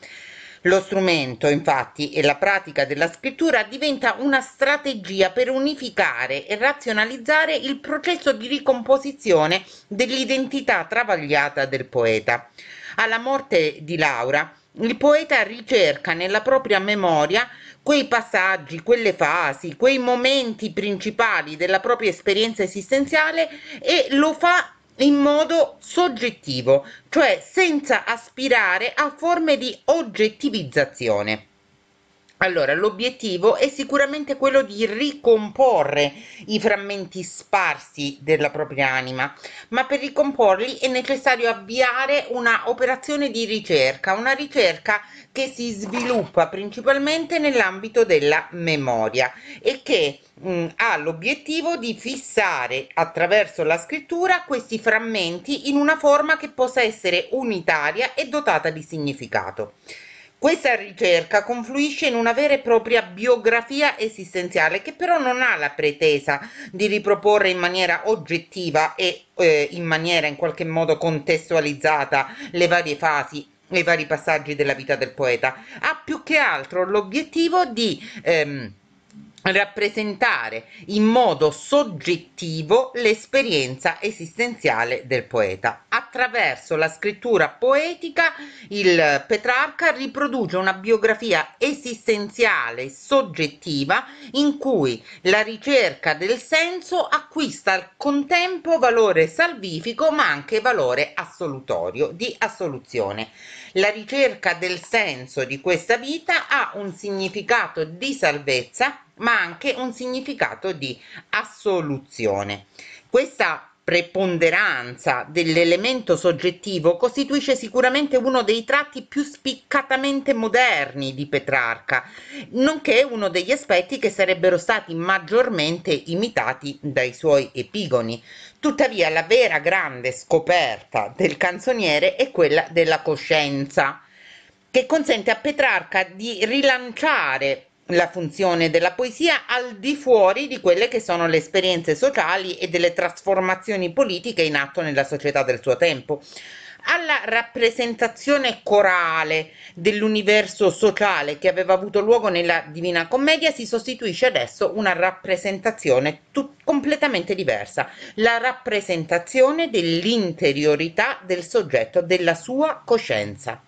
Speaker 1: Lo strumento, infatti, e la pratica della scrittura diventa una strategia per unificare e razionalizzare il processo di ricomposizione dell'identità travagliata del poeta. Alla morte di Laura, il poeta ricerca nella propria memoria quei passaggi, quelle fasi, quei momenti principali della propria esperienza esistenziale e lo fa in modo soggettivo, cioè senza aspirare a forme di oggettivizzazione. Allora, l'obiettivo è sicuramente quello di ricomporre i frammenti sparsi della propria anima, ma per ricomporli è necessario avviare una operazione di ricerca, una ricerca che si sviluppa principalmente nell'ambito della memoria e che mh, mm, ha l'obiettivo di fissare attraverso la scrittura questi frammenti in una forma che possa essere unitaria e dotata di significato. Questa ricerca confluisce in una vera e propria biografia esistenziale che però non ha la pretesa di riproporre in maniera oggettiva e eh, in maniera in qualche modo contestualizzata le varie fasi e i vari passaggi della vita del poeta, ha più che altro l'obiettivo di ehm, rappresentare in modo soggettivo l'esperienza esistenziale del poeta. Attraverso la scrittura poetica il Petrarca riproduce una biografia esistenziale soggettiva in cui la ricerca del senso acquista al contempo valore salvifico ma anche valore assolutorio, di assoluzione. La ricerca del senso di questa vita ha un significato di salvezza ma anche un significato di assoluzione. Questa preponderanza dell'elemento soggettivo costituisce sicuramente uno dei tratti più spiccatamente moderni di Petrarca, nonché uno degli aspetti che sarebbero stati maggiormente imitati dai suoi epigoni. Tuttavia la vera grande scoperta del canzoniere è quella della coscienza, che consente a Petrarca di rilanciare la funzione della poesia al di fuori di quelle che sono le esperienze sociali e delle trasformazioni politiche in atto nella società del suo tempo alla rappresentazione corale dell'universo sociale che aveva avuto luogo nella Divina Commedia si sostituisce adesso una rappresentazione tut- completamente diversa, la rappresentazione dell'interiorità del soggetto, della sua coscienza.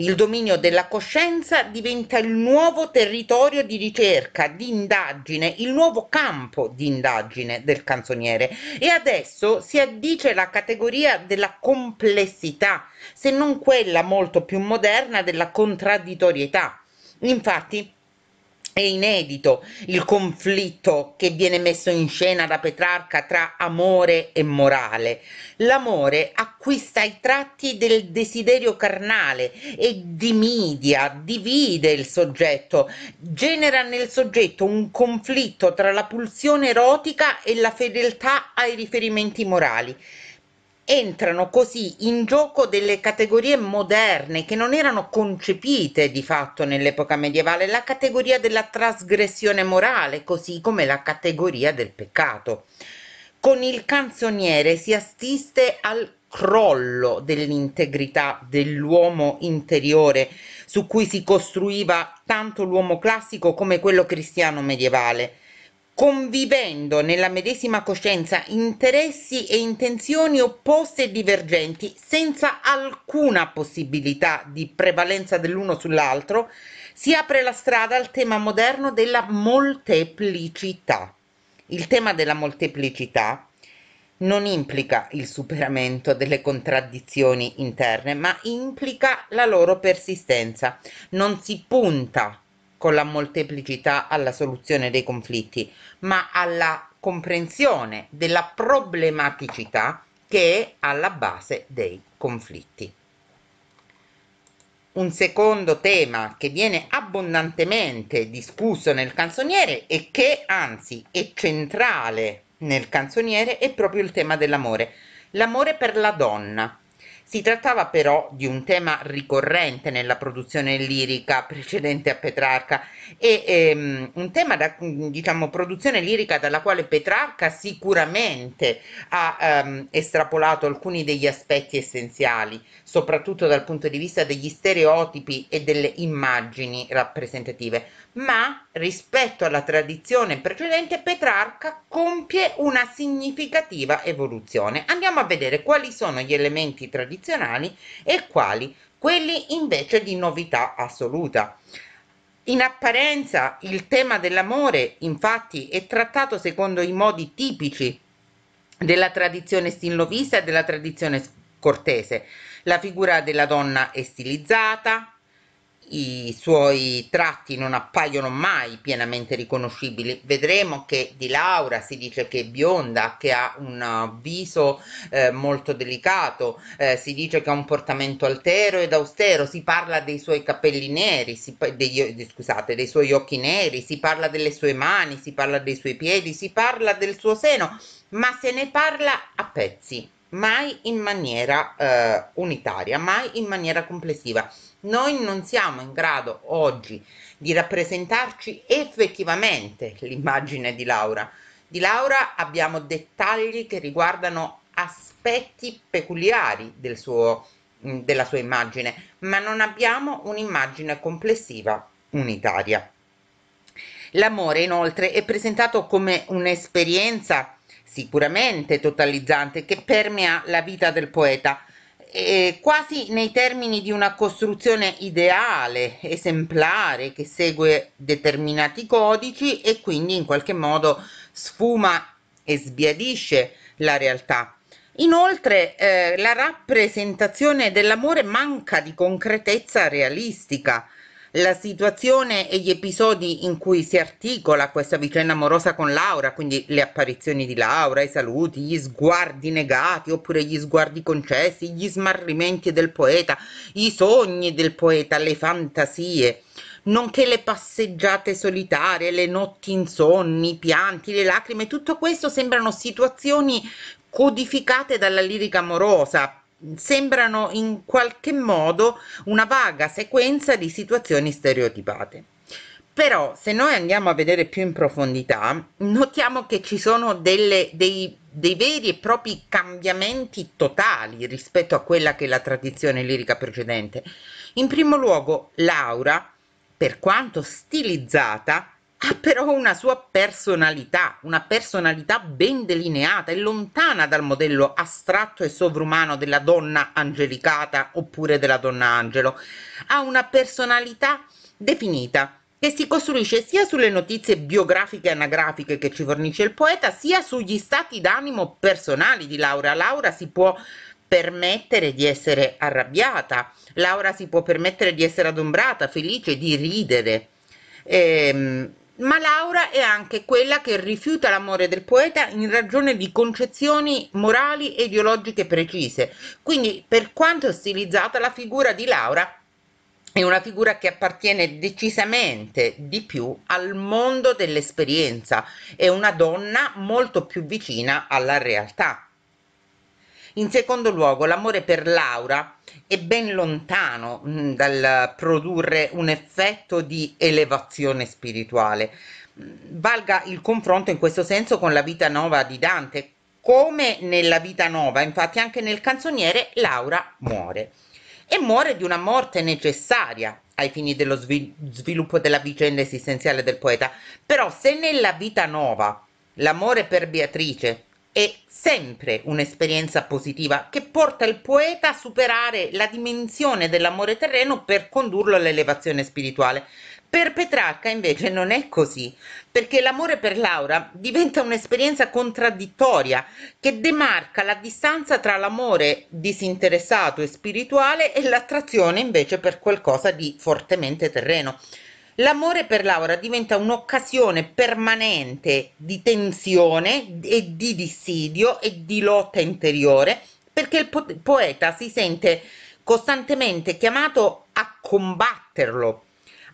Speaker 1: Il dominio della coscienza diventa il nuovo territorio di ricerca, di indagine, il nuovo campo di indagine del canzoniere e adesso si addice la categoria della complessità, se non quella molto più moderna della contraddittorietà. Infatti, è inedito il conflitto che viene messo in scena da Petrarca tra amore e morale. L'amore acquista i tratti del desiderio carnale e dimidia, divide il soggetto, genera nel soggetto un conflitto tra la pulsione erotica e la fedeltà ai riferimenti morali entrano così in gioco delle categorie moderne che non erano concepite di fatto nell'epoca medievale, la categoria della trasgressione morale, così come la categoria del peccato. Con il canzoniere si assiste al crollo dell'integrità dell'uomo interiore su cui si costruiva tanto l'uomo classico come quello cristiano medievale convivendo nella medesima coscienza interessi e intenzioni opposte e divergenti, senza alcuna possibilità di prevalenza dell'uno sull'altro, si apre la strada al tema moderno della molteplicità. Il tema della molteplicità non implica il superamento delle contraddizioni interne, ma implica la loro persistenza. Non si punta con la molteplicità alla soluzione dei conflitti, ma alla comprensione della problematicità che è alla base dei conflitti. Un secondo tema che viene abbondantemente discusso nel canzoniere e che anzi è centrale nel canzoniere è proprio il tema dell'amore, l'amore per la donna, si trattava però di un tema ricorrente nella produzione lirica precedente a Petrarca e ehm, un tema da diciamo, produzione lirica dalla quale Petrarca sicuramente ha ehm, estrapolato alcuni degli aspetti essenziali, soprattutto dal punto di vista degli stereotipi e delle immagini rappresentative, ma rispetto alla tradizione precedente Petrarca compie una significativa evoluzione. Andiamo a vedere quali sono gli elementi tradizionali e quali quelli invece di novità assoluta. In apparenza il tema dell'amore infatti è trattato secondo i modi tipici della tradizione stillovista e della tradizione cortese. La figura della donna è stilizzata, i suoi tratti non appaiono mai pienamente riconoscibili. Vedremo che di Laura si dice che è bionda, che ha un uh, viso eh, molto delicato, eh, si dice che ha un portamento altero ed austero, si parla dei suoi capelli neri, si, degli, scusate, dei suoi occhi neri, si parla delle sue mani, si parla dei suoi piedi, si parla del suo seno, ma se ne parla a pezzi, mai in maniera eh, unitaria, mai in maniera complessiva noi non siamo in grado oggi di rappresentarci effettivamente l'immagine di Laura. Di Laura abbiamo dettagli che riguardano aspetti peculiari del suo, mm, della sua immagine, ma non abbiamo un'immagine complessiva unitaria. L'amore inoltre è presentato come un'esperienza sicuramente totalizzante che permea la vita del poeta, eh, quasi nei termini di una costruzione ideale, esemplare, che segue determinati codici e quindi in qualche modo sfuma e sbiadisce la realtà. Inoltre eh, la rappresentazione dell'amore manca di concretezza realistica, la situazione e gli episodi in cui si articola questa vicenda amorosa con Laura, quindi le apparizioni di Laura, i saluti, gli sguardi negati oppure gli sguardi concessi, gli smarrimenti del poeta, i sogni del poeta, le fantasie, nonché le passeggiate solitarie, le notti insonni, i pianti, le lacrime, tutto questo sembrano situazioni codificate dalla lirica amorosa, sembrano in qualche modo una vaga sequenza di situazioni stereotipate. Però se noi andiamo a vedere più in profondità, notiamo che ci sono delle, dei, dei veri e propri cambiamenti totali rispetto a quella che è la tradizione lirica precedente. In primo luogo, Laura, per quanto stilizzata, ha però una sua personalità, una personalità ben delineata e lontana dal modello astratto e sovrumano della donna angelicata oppure della donna angelo. Ha una personalità definita che si costruisce sia sulle notizie biografiche e anagrafiche che ci fornisce il poeta, sia sugli stati d'animo personali di Laura. Laura si può permettere di essere arrabbiata, Laura si può permettere di essere adombrata, felice, di ridere. Ehm, ma Laura è anche quella che rifiuta l'amore del poeta in ragione di concezioni morali e ideologiche precise. Quindi, per quanto stilizzata, la figura di Laura è una figura che appartiene decisamente di più al mondo dell'esperienza, è una donna molto più vicina alla realtà. In secondo luogo, l'amore per Laura è ben lontano mh, mm, dal produrre un effetto di elevazione spirituale. Mm, valga il confronto in questo senso con la vita nuova di Dante. Come nella vita nuova, infatti, anche nel canzoniere Laura muore e muore di una morte necessaria ai fini dello svil- sviluppo della vicenda esistenziale del poeta. Però se nella vita nuova l'amore per Beatrice è sempre un'esperienza positiva che porta il poeta a superare la dimensione dell'amore terreno per condurlo all'elevazione spirituale. Per Petrarca invece non è così, perché l'amore per Laura diventa un'esperienza contraddittoria che demarca la distanza tra l'amore disinteressato e spirituale e l'attrazione invece per qualcosa di fortemente terreno l'amore per Laura diventa un'occasione permanente di tensione e di dissidio e di lotta interiore perché il poeta si sente costantemente chiamato a combatterlo,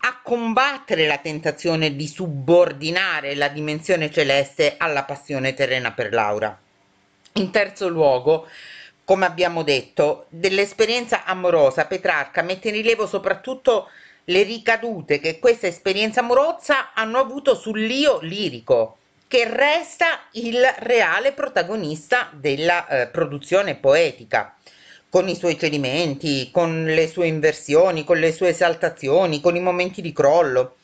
Speaker 1: a combattere la tentazione di subordinare la dimensione celeste alla passione terrena per Laura. In terzo luogo, come abbiamo detto, dell'esperienza amorosa Petrarca mette in rilievo soprattutto le ricadute che questa esperienza amorosa hanno avuto sull'io lirico, che resta il reale protagonista della eh, produzione poetica, con i suoi cedimenti, con le sue inversioni, con le sue esaltazioni, con i momenti di crollo.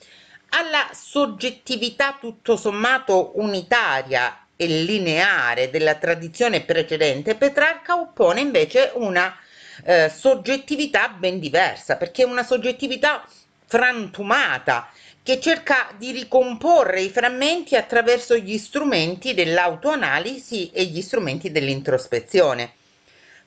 Speaker 1: Alla soggettività tutto sommato unitaria e lineare della tradizione precedente, Petrarca oppone invece una eh, soggettività ben diversa, perché è una soggettività frantumata che cerca di ricomporre i frammenti attraverso gli strumenti dell'autoanalisi e gli strumenti dell'introspezione.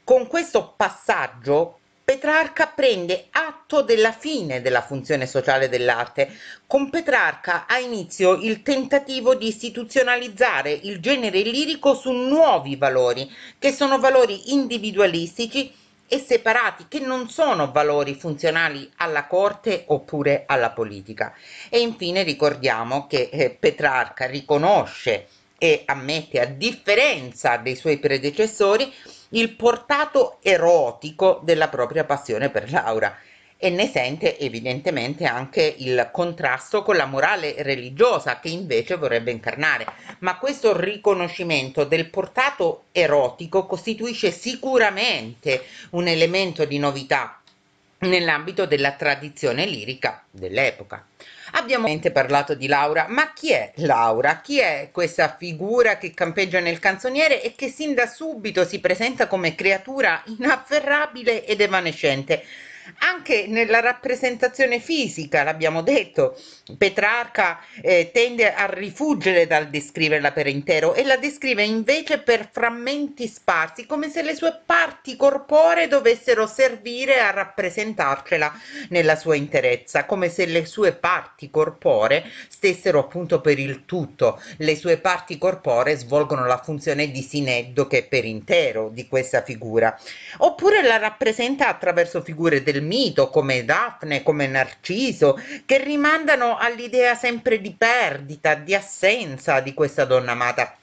Speaker 1: Con questo passaggio Petrarca prende atto della fine della funzione sociale dell'arte. Con Petrarca ha inizio il tentativo di istituzionalizzare il genere lirico su nuovi valori, che sono valori individualistici e separati che non sono valori funzionali alla corte oppure alla politica. E infine ricordiamo che eh, Petrarca riconosce e ammette, a differenza dei suoi predecessori, il portato erotico della propria passione per Laura e ne sente evidentemente anche il contrasto con la morale religiosa che invece vorrebbe incarnare. Ma questo riconoscimento del portato erotico costituisce sicuramente un elemento di novità nell'ambito della tradizione lirica dell'epoca. Abbiamo parlato di Laura, ma chi è Laura? Chi è questa figura che campeggia nel canzoniere e che sin da subito si presenta come creatura inafferrabile ed evanescente? anche nella rappresentazione fisica, l'abbiamo detto, Petrarca eh, tende a rifugire dal descriverla per intero e la descrive invece per frammenti sparsi, come se le sue parti corporee dovessero servire a rappresentarcela nella sua interezza, come se le sue parti corporee stessero appunto per il tutto, le sue parti corporee svolgono la funzione di sineddoche per intero di questa figura, oppure la rappresenta attraverso figure del del mito, come Daphne, come Narciso, che rimandano all'idea sempre di perdita, di assenza di questa donna amata.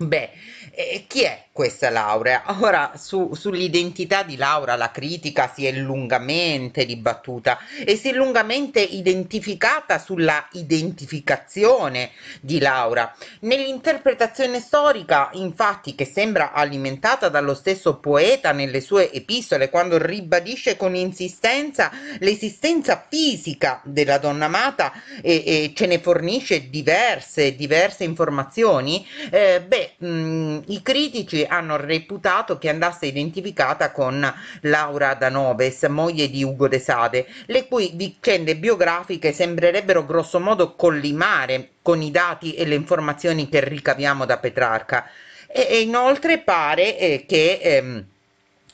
Speaker 1: Beh, eh, chi è questa Laura? Ora, su- sull'identità di Laura la critica si è lungamente dibattuta e si è lungamente identificata sulla identificazione di Laura. Nell'interpretazione storica, infatti, che sembra alimentata dallo stesso poeta nelle sue epistole, quando ribadisce con insistenza l'esistenza fisica della donna amata e, e ce ne fornisce diverse, diverse informazioni, eh, beh, mh, i critici hanno reputato che andasse identificata con Laura Danoves, moglie di Ugo De Sade, le cui vicende biografiche sembrerebbero grossomodo collimare con i dati e le informazioni che ricaviamo da Petrarca. E, e inoltre pare eh, che... Ehm,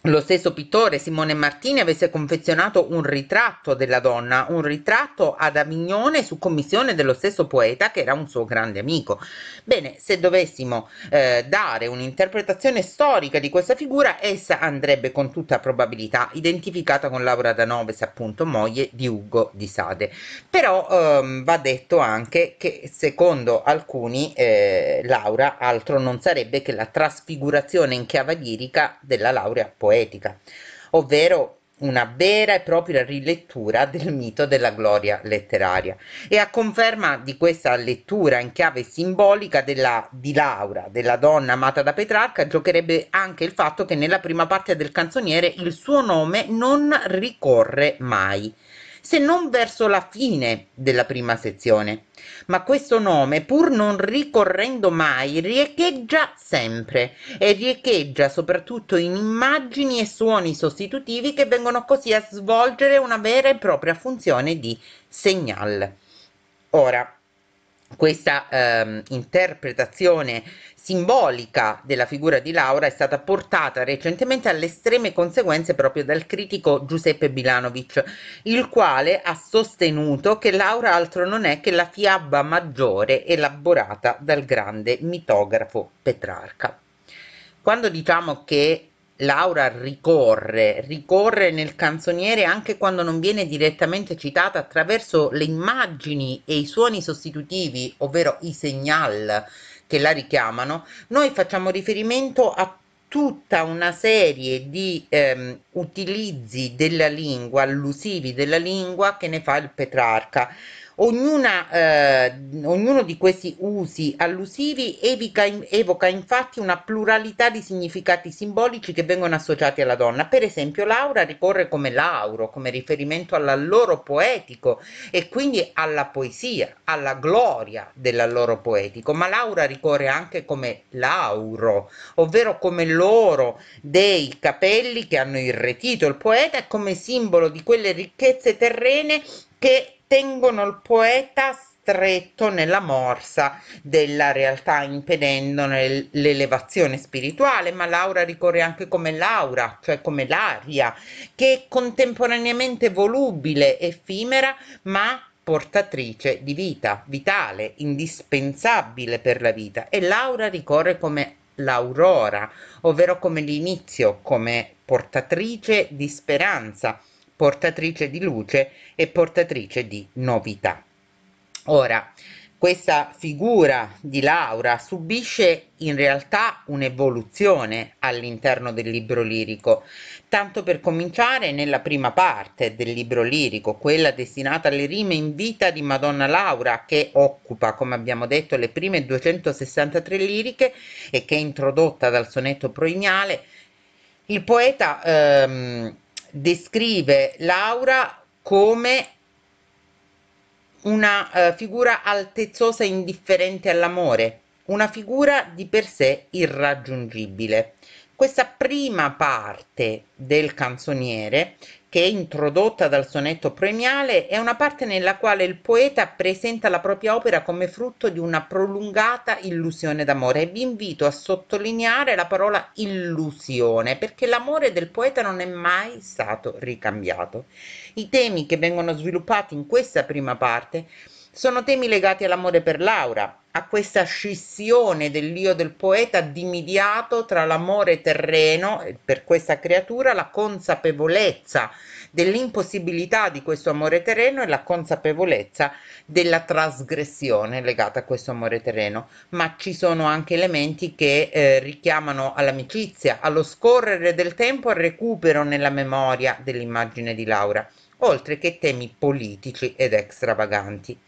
Speaker 1: lo stesso pittore Simone Martini avesse confezionato un ritratto della donna, un ritratto ad Avignone su commissione dello stesso poeta che era un suo grande amico. Bene, se dovessimo eh, dare un'interpretazione storica di questa figura, essa andrebbe con tutta probabilità identificata con Laura Danoves, appunto moglie di Ugo di Sade. Però ehm, va detto anche che secondo alcuni eh, Laura altro non sarebbe che la trasfigurazione in chiava lirica della laurea poetica poetica, ovvero una vera e propria rilettura del mito della gloria letteraria e a conferma di questa lettura in chiave simbolica della, di Laura, della donna amata da Petrarca, giocherebbe anche il fatto che nella prima parte del canzoniere il suo nome non ricorre mai se non verso la fine della prima sezione. Ma questo nome, pur non ricorrendo mai, riecheggia sempre e riecheggia soprattutto in immagini e suoni sostitutivi che vengono così a svolgere una vera e propria funzione di segnale. Ora, questa eh, interpretazione simbolica della figura di Laura è stata portata recentemente alle estreme conseguenze proprio dal critico Giuseppe Bilanovic, il quale ha sostenuto che Laura altro non è che la fiaba maggiore elaborata dal grande mitografo Petrarca. Quando diciamo che Laura ricorre, ricorre nel canzoniere anche quando non viene direttamente citata attraverso le immagini e i suoni sostitutivi, ovvero i segnal che la richiamano, noi facciamo riferimento a tutta una serie di ehm, utilizzi della lingua, allusivi della lingua che ne fa il Petrarca. Ognuna, eh, ognuno di questi usi allusivi evica, evoca infatti una pluralità di significati simbolici che vengono associati alla donna. Per esempio, Laura ricorre come Lauro, come riferimento all'alloro poetico e quindi alla poesia, alla gloria dell'alloro poetico, ma Laura ricorre anche come Lauro, ovvero come l'oro dei capelli che hanno irretito il poeta e come simbolo di quelle ricchezze terrene che tengono il poeta stretto nella morsa della realtà, impedendone l'elevazione spirituale, ma l'aura ricorre anche come l'aura, cioè come l'aria, che è contemporaneamente volubile, effimera, ma portatrice di vita, vitale, indispensabile per la vita. E l'aura ricorre come l'aurora, ovvero come l'inizio, come portatrice di speranza portatrice di luce e portatrice di novità. Ora, questa figura di Laura subisce in realtà un'evoluzione all'interno del libro lirico, tanto per cominciare nella prima parte del libro lirico, quella destinata alle rime in vita di Madonna Laura, che occupa, come abbiamo detto, le prime 263 liriche e che è introdotta dal sonetto proignale, il poeta ehm, descrive Laura come una uh, figura altezzosa e indifferente all'amore, una figura di per sé irraggiungibile. Questa prima parte del canzoniere, che è introdotta dal sonetto premiale, è una parte nella quale il poeta presenta la propria opera come frutto di una prolungata illusione d'amore e vi invito a sottolineare la parola illusione, perché l'amore del poeta non è mai stato ricambiato. I temi che vengono sviluppati in questa prima parte sono temi legati all'amore per Laura, a questa scissione dell'io del poeta dimidiato tra l'amore terreno eh, per questa creatura, la consapevolezza dell'impossibilità di questo amore terreno e la consapevolezza della trasgressione legata a questo amore terreno, ma ci sono anche elementi che eh, richiamano all'amicizia, allo scorrere del tempo, al recupero nella memoria dell'immagine di Laura, oltre che temi politici ed extravaganti.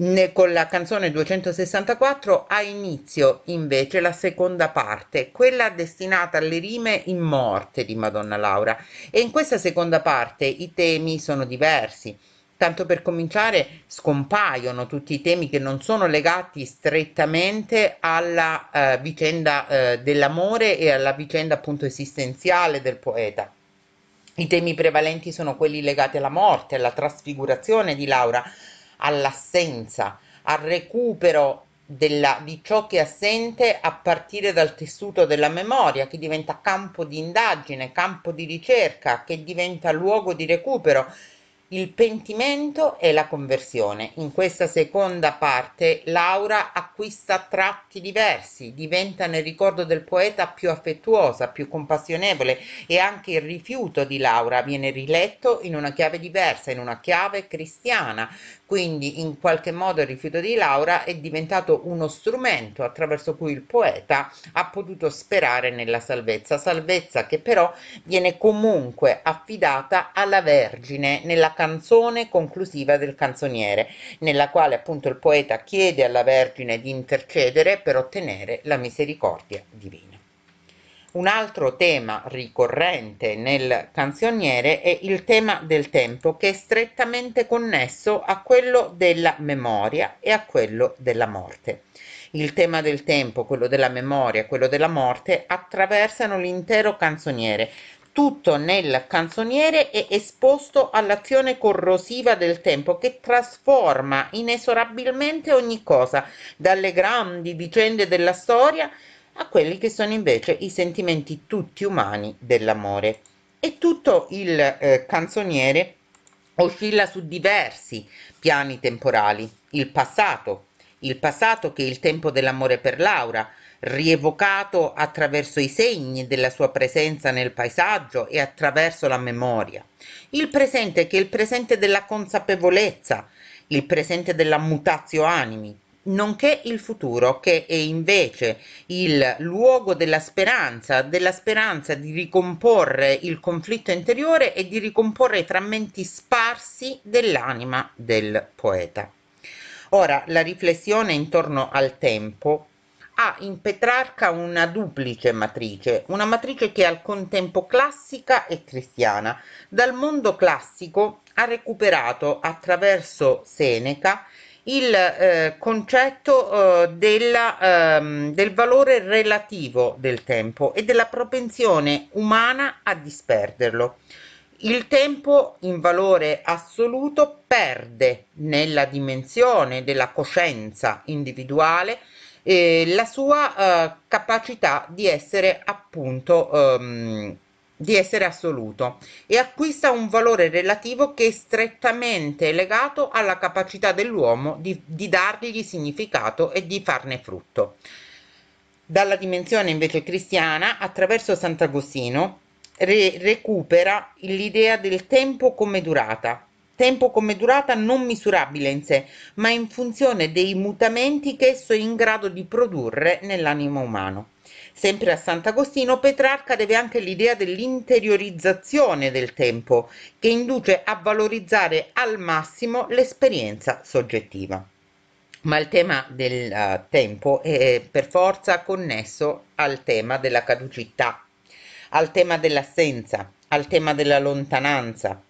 Speaker 1: Ne, con la canzone 264 ha inizio invece la seconda parte, quella destinata alle rime in morte di Madonna Laura. E in questa seconda parte i temi sono diversi. Tanto per cominciare scompaiono tutti i temi che non sono legati strettamente alla eh, vicenda eh, dell'amore e alla vicenda appunto esistenziale del poeta. I temi prevalenti sono quelli legati alla morte, alla trasfigurazione di Laura, all'assenza, al recupero della, di ciò che è assente a partire dal tessuto della memoria, che diventa campo di indagine, campo di ricerca, che diventa luogo di recupero. Il pentimento e la conversione. In questa seconda parte Laura acquista tratti diversi, diventa nel ricordo del poeta più affettuosa, più compassionevole e anche il rifiuto di Laura viene riletto in una chiave diversa, in una chiave cristiana, quindi in qualche modo il rifiuto di Laura è diventato uno strumento attraverso cui il poeta ha potuto sperare nella salvezza, salvezza che però viene comunque affidata alla Vergine nella canzone conclusiva del canzoniere, nella quale appunto il poeta chiede alla Vergine di intercedere per ottenere la misericordia divina. Un altro tema ricorrente nel canzoniere è il tema del tempo che è strettamente connesso a quello della memoria e a quello della morte. Il tema del tempo, quello della memoria, quello della morte attraversano l'intero canzoniere. Tutto nel canzoniere è esposto all'azione corrosiva del tempo che trasforma inesorabilmente ogni cosa, dalle grandi vicende della storia a quelli che sono invece i sentimenti tutti umani dell'amore. E tutto il eh, canzoniere oscilla su diversi piani temporali. Il passato, il passato che è il tempo dell'amore per Laura, rievocato attraverso i segni della sua presenza nel paesaggio e attraverso la memoria. Il presente che è il presente della consapevolezza, il presente della mutatio animi, nonché il futuro, che è invece il luogo della speranza, della speranza di ricomporre il conflitto interiore e di ricomporre i frammenti sparsi dell'anima del poeta. Ora, la riflessione intorno al tempo ha in Petrarca una duplice matrice, una matrice che è al contempo classica e cristiana. Dal mondo classico ha recuperato attraverso Seneca il eh, concetto eh, della, ehm, del valore relativo del tempo e della propensione umana a disperderlo. Il tempo in valore assoluto perde nella dimensione della coscienza individuale eh, la sua eh, capacità di essere appunto ehm, di essere assoluto e acquista un valore relativo che è strettamente legato alla capacità dell'uomo di, di dargli significato e di farne frutto. Dalla dimensione invece cristiana, attraverso Sant'Agostino, re- recupera l'idea del tempo come durata, tempo come durata non misurabile in sé, ma in funzione dei mutamenti che esso è in grado di produrre nell'animo umano. Sempre a Sant'Agostino, Petrarca deve anche l'idea dell'interiorizzazione del tempo, che induce a valorizzare al massimo l'esperienza soggettiva. Ma il tema del uh, tempo è per forza connesso al tema della caducità, al tema dell'assenza, al tema della lontananza,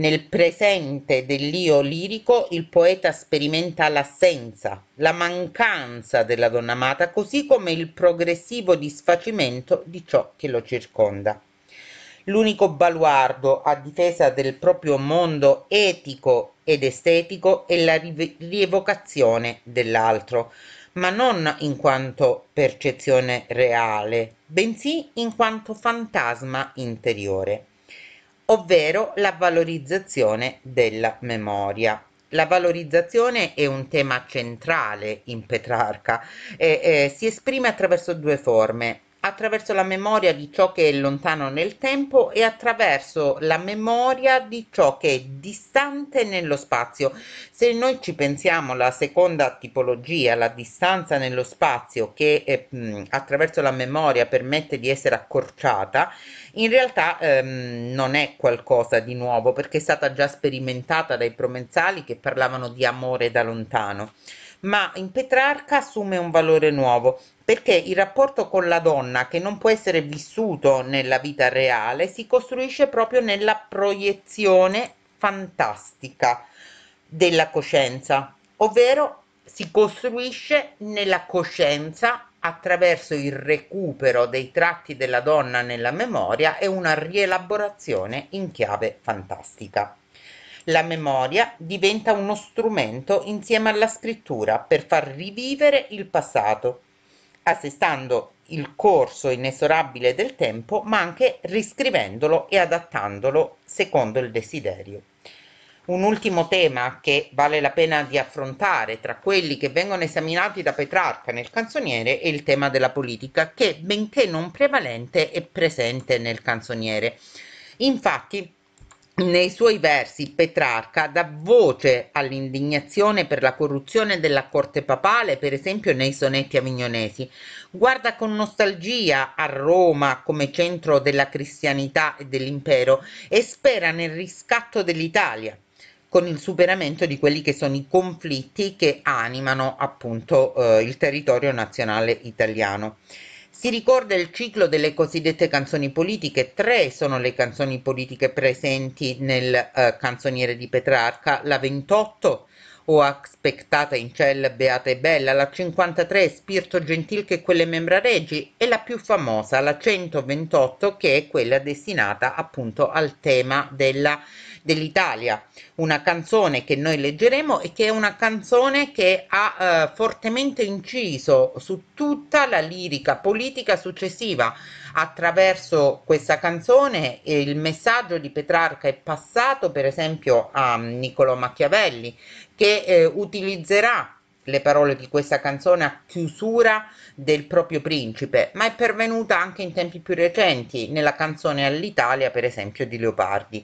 Speaker 1: nel presente dell'io lirico il poeta sperimenta l'assenza, la mancanza della donna amata, così come il progressivo disfacimento di ciò che lo circonda. L'unico baluardo a difesa del proprio mondo etico ed estetico è la rievocazione dell'altro, ma non in quanto percezione reale, bensì in quanto fantasma interiore ovvero la valorizzazione della memoria. La valorizzazione è un tema centrale in Petrarca e, e si esprime attraverso due forme, attraverso la memoria di ciò che è lontano nel tempo e attraverso la memoria di ciò che è distante nello spazio. Se noi ci pensiamo alla seconda tipologia, la distanza nello spazio che è, eh, mh, attraverso la memoria permette di essere accorciata, in realtà ehm, non è qualcosa di nuovo perché è stata già sperimentata dai provenzali che parlavano di amore da lontano ma in Petrarca assume un valore nuovo perché il rapporto con la donna, che non può essere vissuto nella vita reale, si costruisce proprio nella proiezione fantastica della coscienza, ovvero si costruisce nella coscienza attraverso il recupero dei tratti della donna nella memoria e una rielaborazione in chiave fantastica. La memoria diventa uno strumento insieme alla scrittura per far rivivere il passato assestando il corso inesorabile del tempo, ma anche riscrivendolo e adattandolo secondo il desiderio. Un ultimo tema che vale la pena di affrontare tra quelli che vengono esaminati da Petrarca nel canzoniere è il tema della politica, che benché non prevalente è presente nel canzoniere. Infatti, nei suoi versi Petrarca dà voce all'indignazione per la corruzione della corte papale, per esempio nei sonetti avignonesi. Guarda con nostalgia a Roma come centro della cristianità e dell'impero e spera nel riscatto dell'Italia con il superamento di quelli che sono i conflitti che animano appunto eh, il territorio nazionale italiano. Si ricorda il ciclo delle cosiddette canzoni politiche, tre sono le canzoni politiche presenti nel eh, canzoniere di Petrarca, la 28 o aspettata in cella beata e bella, la 53 Spirito gentil che quelle membra regi e la più famosa, la 128 che è quella destinata appunto al tema della dell'Italia, una canzone che noi leggeremo e che è una canzone che ha eh, fortemente inciso su tutta la lirica politica successiva. Attraverso questa canzone eh, il messaggio di Petrarca è passato per esempio a Niccolò Machiavelli che eh, utilizzerà le parole di questa canzone a chiusura del proprio principe, ma è pervenuta anche in tempi più recenti, nella canzone All'Italia, per esempio, di Leopardi.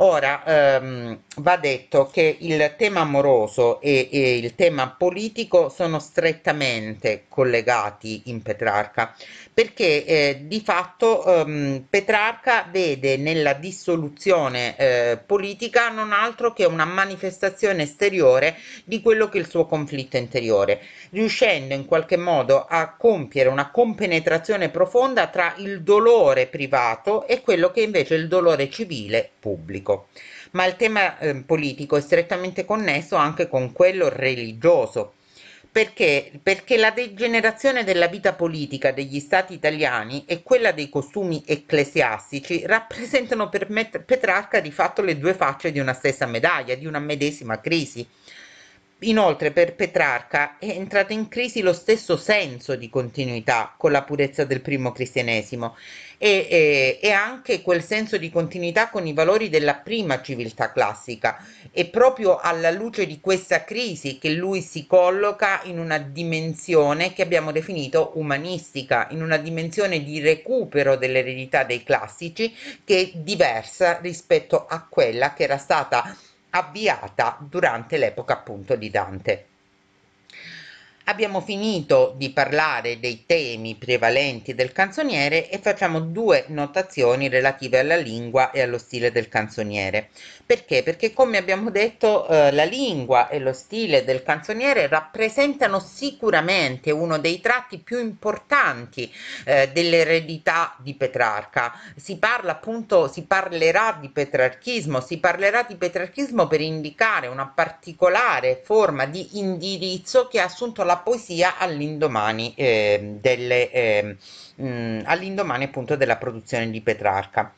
Speaker 1: Ora ehm, va detto che il tema amoroso e, e il tema politico sono strettamente collegati in Petrarca perché eh, di fatto ehm, Petrarca vede nella dissoluzione eh, politica non altro che una manifestazione esteriore di quello che è il suo conflitto interiore, riuscendo in qualche modo a compiere una compenetrazione profonda tra il dolore privato e quello che invece è il dolore civile pubblico ma il tema eh, politico è strettamente connesso anche con quello religioso. Perché? Perché la degenerazione della vita politica degli stati italiani e quella dei costumi ecclesiastici rappresentano per Petrarca di fatto le due facce di una stessa medaglia, di una medesima crisi. Inoltre per Petrarca è entrato in crisi lo stesso senso di continuità con la purezza del primo cristianesimo e, e, e, anche quel senso di continuità con i valori della prima civiltà classica. È proprio alla luce di questa crisi che lui si colloca in una dimensione che abbiamo definito umanistica, in una dimensione di recupero dell'eredità dei classici che è diversa rispetto a quella che era stata avviata durante l'epoca appunto di Dante. Abbiamo finito di parlare dei temi prevalenti del canzoniere e facciamo due notazioni relative alla lingua e allo stile del canzoniere. Perché? Perché come abbiamo detto eh, la lingua e lo stile del canzoniere rappresentano sicuramente uno dei tratti più importanti eh, dell'eredità di Petrarca. Si parla appunto, si parlerà di petrarchismo, si parlerà di petrarchismo per indicare una particolare forma di indirizzo che ha assunto la poesia all'indomani eh, delle eh, all'indomani appunto della produzione di Petrarca.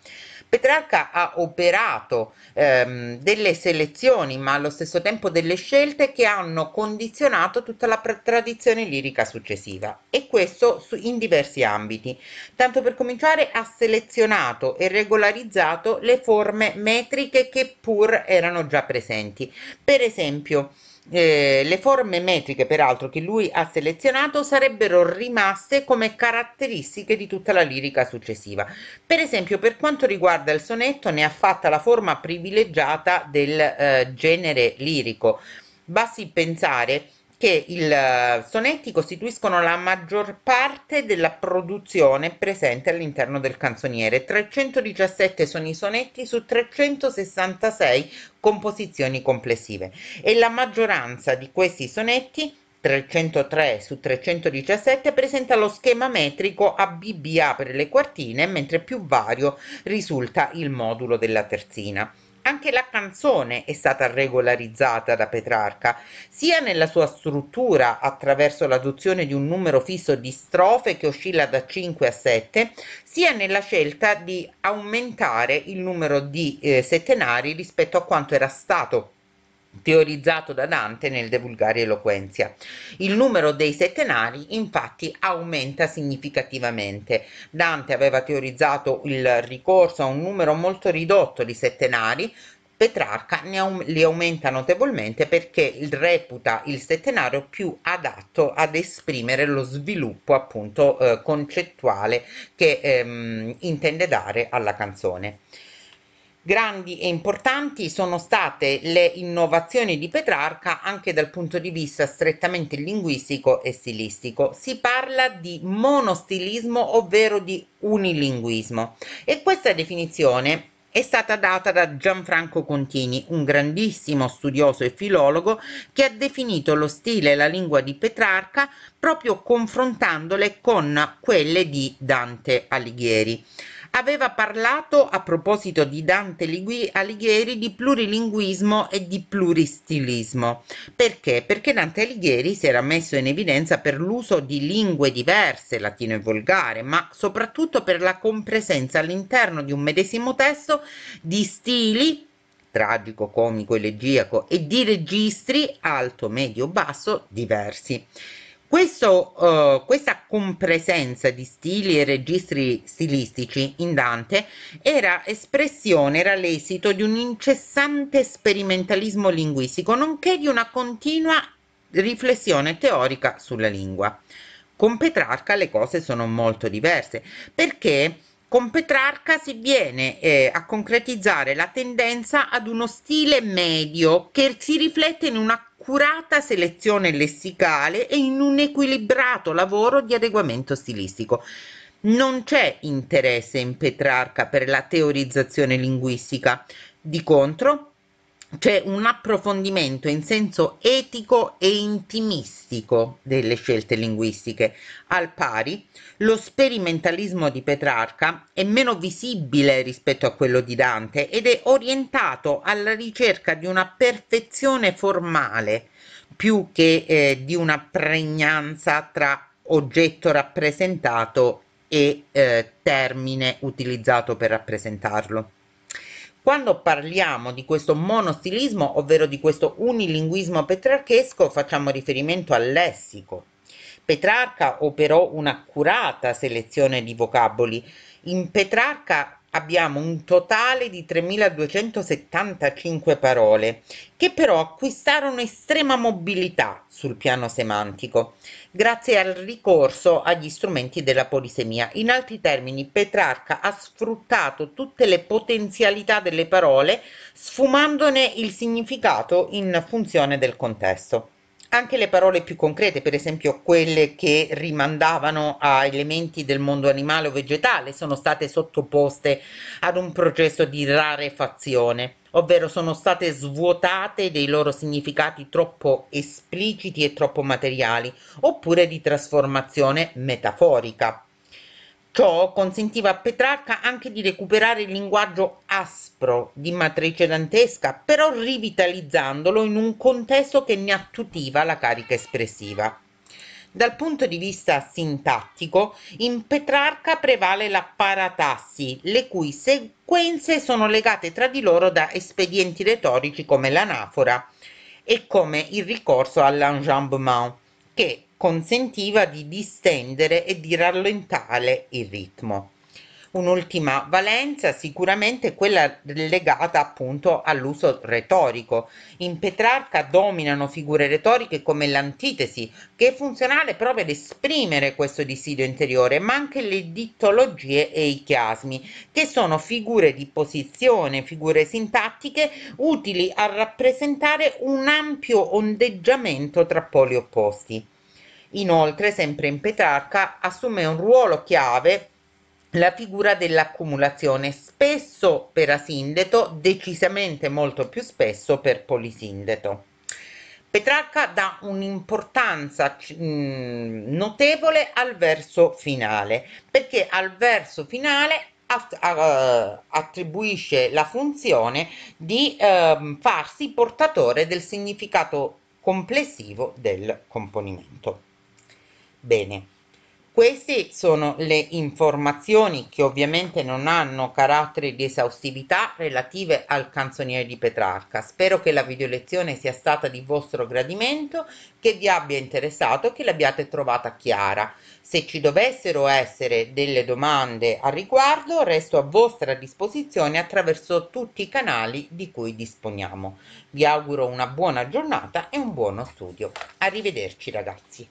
Speaker 1: Petrarca ha operato ehm, delle selezioni, ma allo stesso tempo delle scelte che hanno condizionato tutta la tradizione lirica successiva, e questo su, in diversi ambiti. Tanto per cominciare, ha selezionato e regolarizzato le forme metriche che pur erano già presenti. Per esempio, eh, le forme metriche, peraltro, che lui ha selezionato sarebbero rimaste come caratteristiche di tutta la lirica successiva. Per esempio, per quanto riguarda il sonetto, ne ha fatta la forma privilegiata del eh, genere lirico. Basti pensare che i eh, sonetti costituiscono la maggior parte della produzione presente all'interno del canzoniere. 317 sono i sonetti su 366 composizioni complessive e la maggioranza di questi sonetti 303 su 317 presenta lo schema metrico a BBA per le quartine, mentre più vario risulta il modulo della terzina. Anche la canzone è stata regolarizzata da Petrarca, sia nella sua struttura attraverso l'adozione di un numero fisso di strofe che oscilla da 5 a 7, sia nella scelta di aumentare il numero di eh, settenari rispetto a quanto era stato teorizzato da Dante nel De Vulgari Eloquenzia. Il numero dei settenari infatti aumenta significativamente. Dante aveva teorizzato il ricorso a un numero molto ridotto di settenari, Petrarca ne li aumenta notevolmente perché il reputa il settenario più adatto ad esprimere lo sviluppo appunto eh, concettuale che ehm, intende dare alla canzone. Grandi e importanti sono state le innovazioni di Petrarca anche dal punto di vista strettamente linguistico e stilistico. Si parla di monostilismo, ovvero di unilinguismo, e questa definizione è stata data da Gianfranco Contini, un grandissimo studioso e filologo che ha definito lo stile e la lingua di Petrarca proprio confrontandole con quelle di Dante Alighieri aveva parlato a proposito di Dante Alighieri di plurilinguismo e di pluristilismo. Perché? Perché Dante Alighieri si era messo in evidenza per l'uso di lingue diverse, latino e volgare, ma soprattutto per la compresenza all'interno di un medesimo testo di stili tragico, comico, elegiaco e di registri alto, medio, basso diversi. Questo, uh, questa compresenza di stili e registri stilistici in Dante era espressione, era l'esito di un incessante sperimentalismo linguistico, nonché di una continua riflessione teorica sulla lingua. Con Petrarca le cose sono molto diverse, perché con Petrarca si viene eh, a concretizzare la tendenza ad uno stile medio che si riflette in una accurata selezione lessicale e in un equilibrato lavoro di adeguamento stilistico. Non c'è interesse in Petrarca per la teorizzazione linguistica, di contro, c'è cioè, un approfondimento in senso etico e intimistico delle scelte linguistiche. Al pari, lo sperimentalismo di Petrarca è meno visibile rispetto a quello di Dante ed è orientato alla ricerca di una perfezione formale più che eh, di una pregnanza tra oggetto rappresentato e eh, termine utilizzato per rappresentarlo. Quando parliamo di questo monostilismo, ovvero di questo unilinguismo petrarchesco, facciamo riferimento al lessico. Petrarca operò un'accurata selezione di vocaboli. In Petrarca abbiamo un totale di 3275 parole, che però acquistarono estrema mobilità sul piano semantico, grazie al ricorso agli strumenti della polisemia. In altri termini, Petrarca ha sfruttato tutte le potenzialità delle parole, sfumandone il significato in funzione del contesto anche le parole più concrete, per esempio quelle che rimandavano a elementi del mondo animale o vegetale, sono state sottoposte ad un processo di rarefazione, ovvero sono state svuotate dei loro significati troppo espliciti e troppo materiali, oppure di trasformazione metaforica. Ciò consentiva a Petrarca anche di recuperare il linguaggio aspro aspro, di matrice dantesca, però rivitalizzandolo in un contesto che ne attutiva la carica espressiva. Dal punto di vista sintattico, in Petrarca prevale la paratassi, le cui sequenze sono legate tra di loro da espedienti retorici come l'anafora e come il ricorso all'enjambement, che consentiva di distendere e di rallentare il ritmo. Un'ultima valenza sicuramente quella legata appunto all'uso retorico. In Petrarca dominano figure retoriche come l'antitesi, che è funzionale proprio ad esprimere questo desiderio interiore, ma anche le dittologie e i chiasmi, che sono figure di posizione, figure sintattiche utili a rappresentare un ampio ondeggiamento tra poli opposti. Inoltre, sempre in Petrarca, assume un ruolo chiave la figura dell'accumulazione, spesso per asindeto, decisamente molto più spesso per polisindeto. Petrarca dà un'importanza mm, notevole al verso finale, perché al verso finale attribuisce la funzione di eh, farsi portatore del significato complessivo del componimento. Bene. Queste sono le informazioni che ovviamente non hanno carattere di esaustività relative al canzoniere di Petrarca. Spero che la videolezione sia stata di vostro gradimento, che vi abbia interessato, che l'abbiate trovata chiara. Se ci dovessero essere delle domande a riguardo, resto a vostra disposizione attraverso tutti i canali di cui disponiamo. Vi auguro una buona giornata e un buono studio. Arrivederci ragazzi.